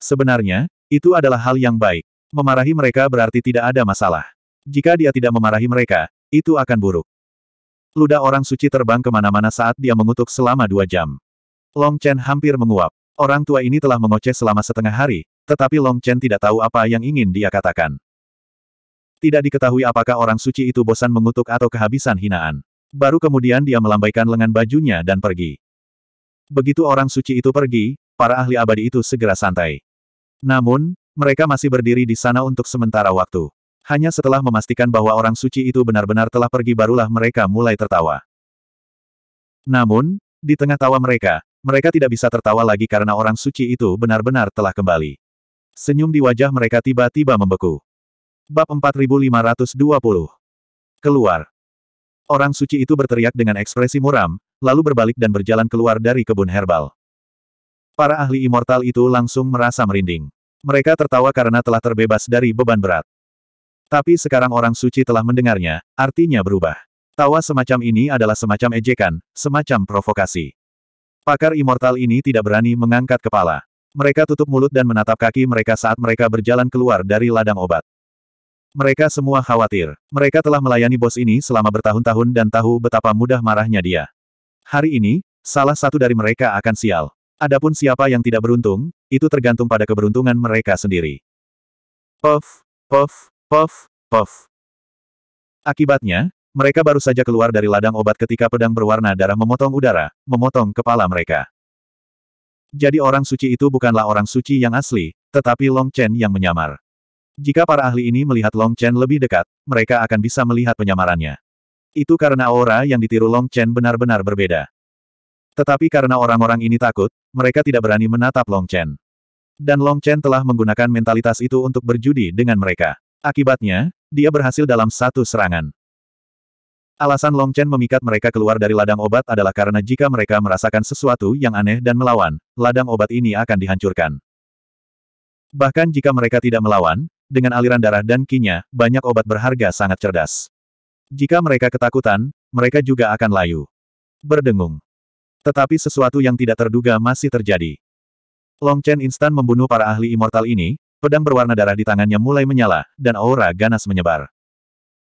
Sebenarnya, itu adalah hal yang baik. Memarahi mereka berarti tidak ada masalah. Jika dia tidak memarahi mereka, itu akan buruk. Ludah orang suci terbang kemana-mana saat dia mengutuk selama dua jam. Long Chen hampir menguap. Orang tua ini telah mengoceh selama setengah hari, tetapi Long Chen tidak tahu apa yang ingin dia katakan. Tidak diketahui apakah orang suci itu bosan mengutuk atau kehabisan hinaan. Baru kemudian dia melambaikan lengan bajunya dan pergi. Begitu orang suci itu pergi, para ahli abadi itu segera santai. Namun, mereka masih berdiri di sana untuk sementara waktu. Hanya setelah memastikan bahwa orang suci itu benar-benar telah pergi barulah mereka mulai tertawa. Namun, di tengah tawa mereka, mereka tidak bisa tertawa lagi karena orang suci itu benar-benar telah kembali. Senyum di wajah mereka tiba-tiba membeku. Bab 4520. Keluar. Orang suci itu berteriak dengan ekspresi muram, lalu berbalik dan berjalan keluar dari kebun herbal. Para ahli immortal itu langsung merasa merinding. Mereka tertawa karena telah terbebas dari beban berat. Tapi sekarang orang suci telah mendengarnya, artinya berubah. Tawa semacam ini adalah semacam ejekan, semacam provokasi. Pakar immortal ini tidak berani mengangkat kepala. Mereka tutup mulut dan menatap kaki mereka saat mereka berjalan keluar dari ladang obat. Mereka semua khawatir. Mereka telah melayani bos ini selama bertahun-tahun dan tahu betapa mudah marahnya dia. Hari ini, salah satu dari mereka akan sial. Adapun siapa yang tidak beruntung, itu tergantung pada keberuntungan mereka sendiri. Puff, puff, puff, puff. Akibatnya, mereka baru saja keluar dari ladang obat ketika pedang berwarna darah memotong udara, memotong kepala mereka. Jadi orang suci itu bukanlah orang suci yang asli, tetapi Long Chen yang menyamar. Jika para ahli ini melihat Long Chen lebih dekat, mereka akan bisa melihat penyamarannya. Itu karena aura yang ditiru Long Chen benar-benar berbeda. Tetapi karena orang-orang ini takut, mereka tidak berani menatap Long Chen. Dan Long Chen telah menggunakan mentalitas itu untuk berjudi dengan mereka. Akibatnya, dia berhasil dalam satu serangan. Alasan Long Chen memikat mereka keluar dari ladang obat adalah karena jika mereka merasakan sesuatu yang aneh dan melawan, ladang obat ini akan dihancurkan. Bahkan jika mereka tidak melawan, dengan aliran darah dan kinya, banyak obat berharga sangat cerdas. Jika mereka ketakutan, mereka juga akan layu. Berdengung. Tetapi sesuatu yang tidak terduga masih terjadi. Long Chen instan membunuh para ahli immortal ini, pedang berwarna darah di tangannya mulai menyala, dan aura ganas menyebar.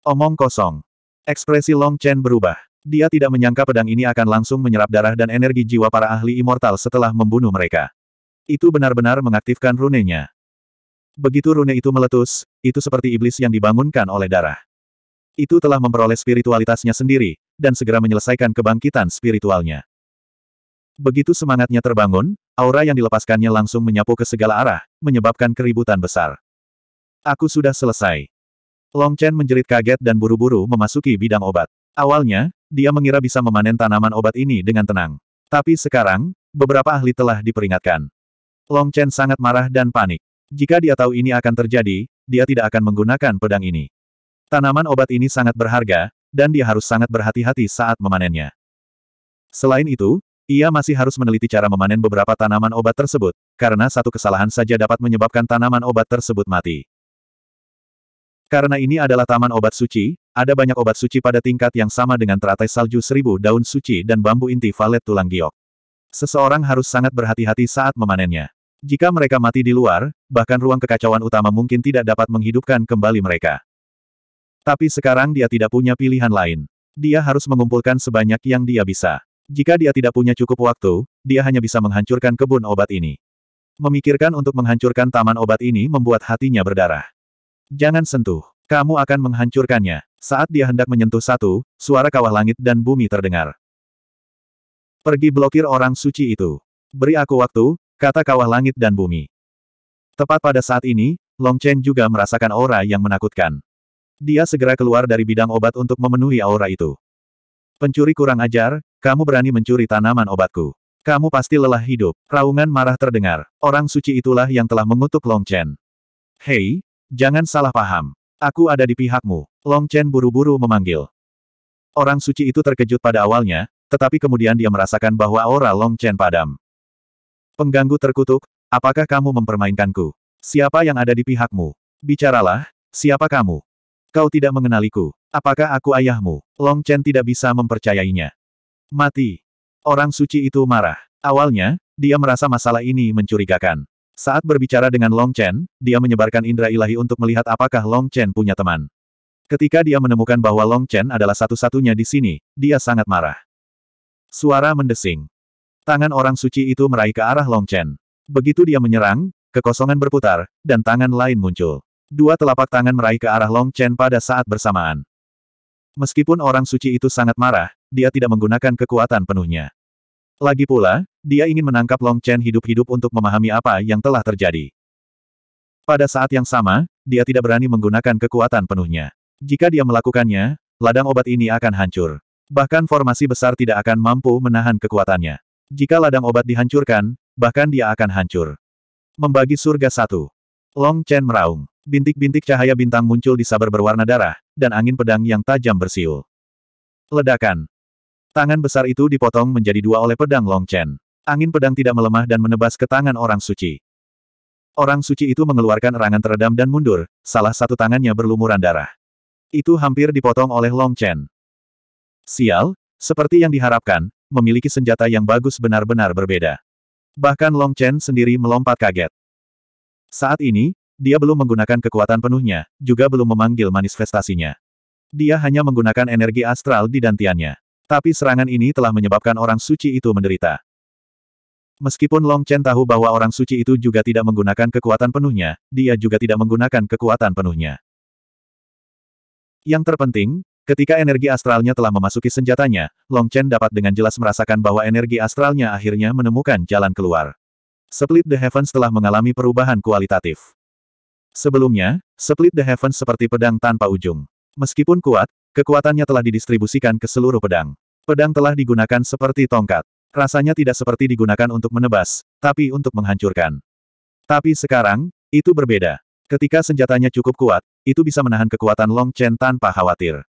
Omong kosong. Ekspresi Long Chen berubah. Dia tidak menyangka pedang ini akan langsung menyerap darah dan energi jiwa para ahli immortal setelah membunuh mereka. Itu benar-benar mengaktifkan runenya. Begitu rune itu meletus, itu seperti iblis yang dibangunkan oleh darah. Itu telah memperoleh spiritualitasnya sendiri, dan segera menyelesaikan kebangkitan spiritualnya. Begitu semangatnya terbangun, aura yang dilepaskannya langsung menyapu ke segala arah, menyebabkan keributan besar. Aku sudah selesai. Long Chen menjerit kaget dan buru-buru memasuki bidang obat. Awalnya, dia mengira bisa memanen tanaman obat ini dengan tenang. Tapi sekarang, beberapa ahli telah diperingatkan. Long Chen sangat marah dan panik. Jika dia tahu ini akan terjadi, dia tidak akan menggunakan pedang ini. Tanaman obat ini sangat berharga, dan dia harus sangat berhati-hati saat memanennya. Selain itu, ia masih harus meneliti cara memanen beberapa tanaman obat tersebut, karena satu kesalahan saja dapat menyebabkan tanaman obat tersebut mati. Karena ini adalah taman obat suci, ada banyak obat suci pada tingkat yang sama dengan teratai salju seribu daun suci dan bambu inti valet tulang giok. Seseorang harus sangat berhati-hati saat memanennya. Jika mereka mati di luar, bahkan ruang kekacauan utama mungkin tidak dapat menghidupkan kembali mereka. Tapi sekarang dia tidak punya pilihan lain. Dia harus mengumpulkan sebanyak yang dia bisa. Jika dia tidak punya cukup waktu, dia hanya bisa menghancurkan kebun obat ini. Memikirkan untuk menghancurkan taman obat ini membuat hatinya berdarah. Jangan sentuh. Kamu akan menghancurkannya. Saat dia hendak menyentuh satu, suara kawah langit dan bumi terdengar. Pergi blokir orang suci itu. Beri aku waktu, Kata kawah langit dan bumi. Tepat pada saat ini, Long Chen juga merasakan aura yang menakutkan. Dia segera keluar dari bidang obat untuk memenuhi aura itu. Pencuri kurang ajar, kamu berani mencuri tanaman obatku. Kamu pasti lelah hidup. Raungan marah terdengar. Orang suci itulah yang telah mengutuk Long Chen. Hei, jangan salah paham. Aku ada di pihakmu. Long Chen buru-buru memanggil. Orang suci itu terkejut pada awalnya, tetapi kemudian dia merasakan bahwa aura Long Chen padam. Pengganggu terkutuk, apakah kamu mempermainkanku? Siapa yang ada di pihakmu? Bicaralah, siapa kamu? Kau tidak mengenaliku. Apakah aku ayahmu? Long Chen tidak bisa mempercayainya. Mati. Orang suci itu marah. Awalnya, dia merasa masalah ini mencurigakan. Saat berbicara dengan Long Chen, dia menyebarkan indera ilahi untuk melihat apakah Long Chen punya teman. Ketika dia menemukan bahwa Long Chen adalah satu-satunya di sini, dia sangat marah. Suara mendesing. Tangan orang suci itu meraih ke arah Long Chen. Begitu dia menyerang, kekosongan berputar, dan tangan lain muncul. Dua telapak tangan meraih ke arah Long Chen pada saat bersamaan. Meskipun orang suci itu sangat marah, dia tidak menggunakan kekuatan penuhnya. Lagi pula, dia ingin menangkap Long Chen hidup-hidup untuk memahami apa yang telah terjadi. Pada saat yang sama, dia tidak berani menggunakan kekuatan penuhnya. Jika dia melakukannya, ladang obat ini akan hancur. Bahkan formasi besar tidak akan mampu menahan kekuatannya. Jika ladang obat dihancurkan, bahkan dia akan hancur. Membagi surga satu. Long Chen meraung. Bintik-bintik cahaya bintang muncul di sabar berwarna darah, dan angin pedang yang tajam bersiul. Ledakan. Tangan besar itu dipotong menjadi dua oleh pedang Long Chen. Angin pedang tidak melemah dan menebas ke tangan orang suci. Orang suci itu mengeluarkan erangan teredam dan mundur, salah satu tangannya berlumuran darah. Itu hampir dipotong oleh Long Chen. Sial, seperti yang diharapkan, memiliki senjata yang bagus benar-benar berbeda. Bahkan Long Chen sendiri melompat kaget. Saat ini, dia belum menggunakan kekuatan penuhnya, juga belum memanggil manifestasinya. Dia hanya menggunakan energi astral di dantiannya. Tapi serangan ini telah menyebabkan orang suci itu menderita. Meskipun Long Chen tahu bahwa orang suci itu juga tidak menggunakan kekuatan penuhnya, dia juga tidak menggunakan kekuatan penuhnya. Yang terpenting, Ketika energi astralnya telah memasuki senjatanya, Long Chen dapat dengan jelas merasakan bahwa energi astralnya akhirnya menemukan jalan keluar. Split the Heavens telah mengalami perubahan kualitatif. Sebelumnya, Split the Heavens seperti pedang tanpa ujung. Meskipun kuat, kekuatannya telah didistribusikan ke seluruh pedang. Pedang telah digunakan seperti tongkat. Rasanya tidak seperti digunakan untuk menebas, tapi untuk menghancurkan. Tapi sekarang, itu berbeda. Ketika senjatanya cukup kuat, itu bisa menahan kekuatan Long Chen tanpa khawatir.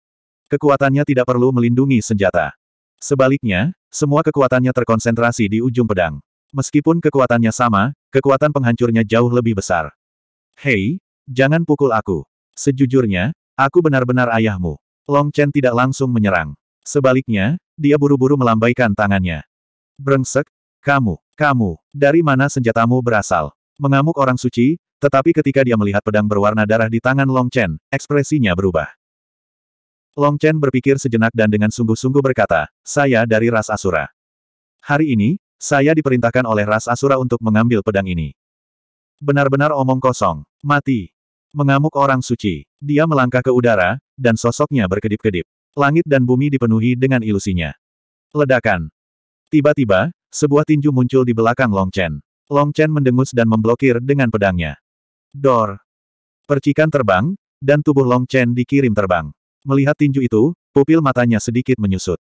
Kekuatannya tidak perlu melindungi senjata. Sebaliknya, semua kekuatannya terkonsentrasi di ujung pedang. Meskipun kekuatannya sama, kekuatan penghancurnya jauh lebih besar. Hei, jangan pukul aku. Sejujurnya, aku benar-benar ayahmu. Long Chen tidak langsung menyerang. Sebaliknya, dia buru-buru melambaikan tangannya. Brengsek, kamu, kamu, dari mana senjatamu berasal? Mengamuk orang suci, tetapi ketika dia melihat pedang berwarna darah di tangan Long Chen, ekspresinya berubah. Long Chen berpikir sejenak dan dengan sungguh-sungguh berkata, saya dari ras Asura. Hari ini, saya diperintahkan oleh ras Asura untuk mengambil pedang ini. Benar-benar omong kosong, mati. Mengamuk orang suci, dia melangkah ke udara, dan sosoknya berkedip-kedip. Langit dan bumi dipenuhi dengan ilusinya. Ledakan. Tiba-tiba, sebuah tinju muncul di belakang Long Chen. Long Chen mendengus dan memblokir dengan pedangnya. Dor. Percikan terbang, dan tubuh Long Chen dikirim terbang. Melihat tinju itu, pupil matanya sedikit menyusut.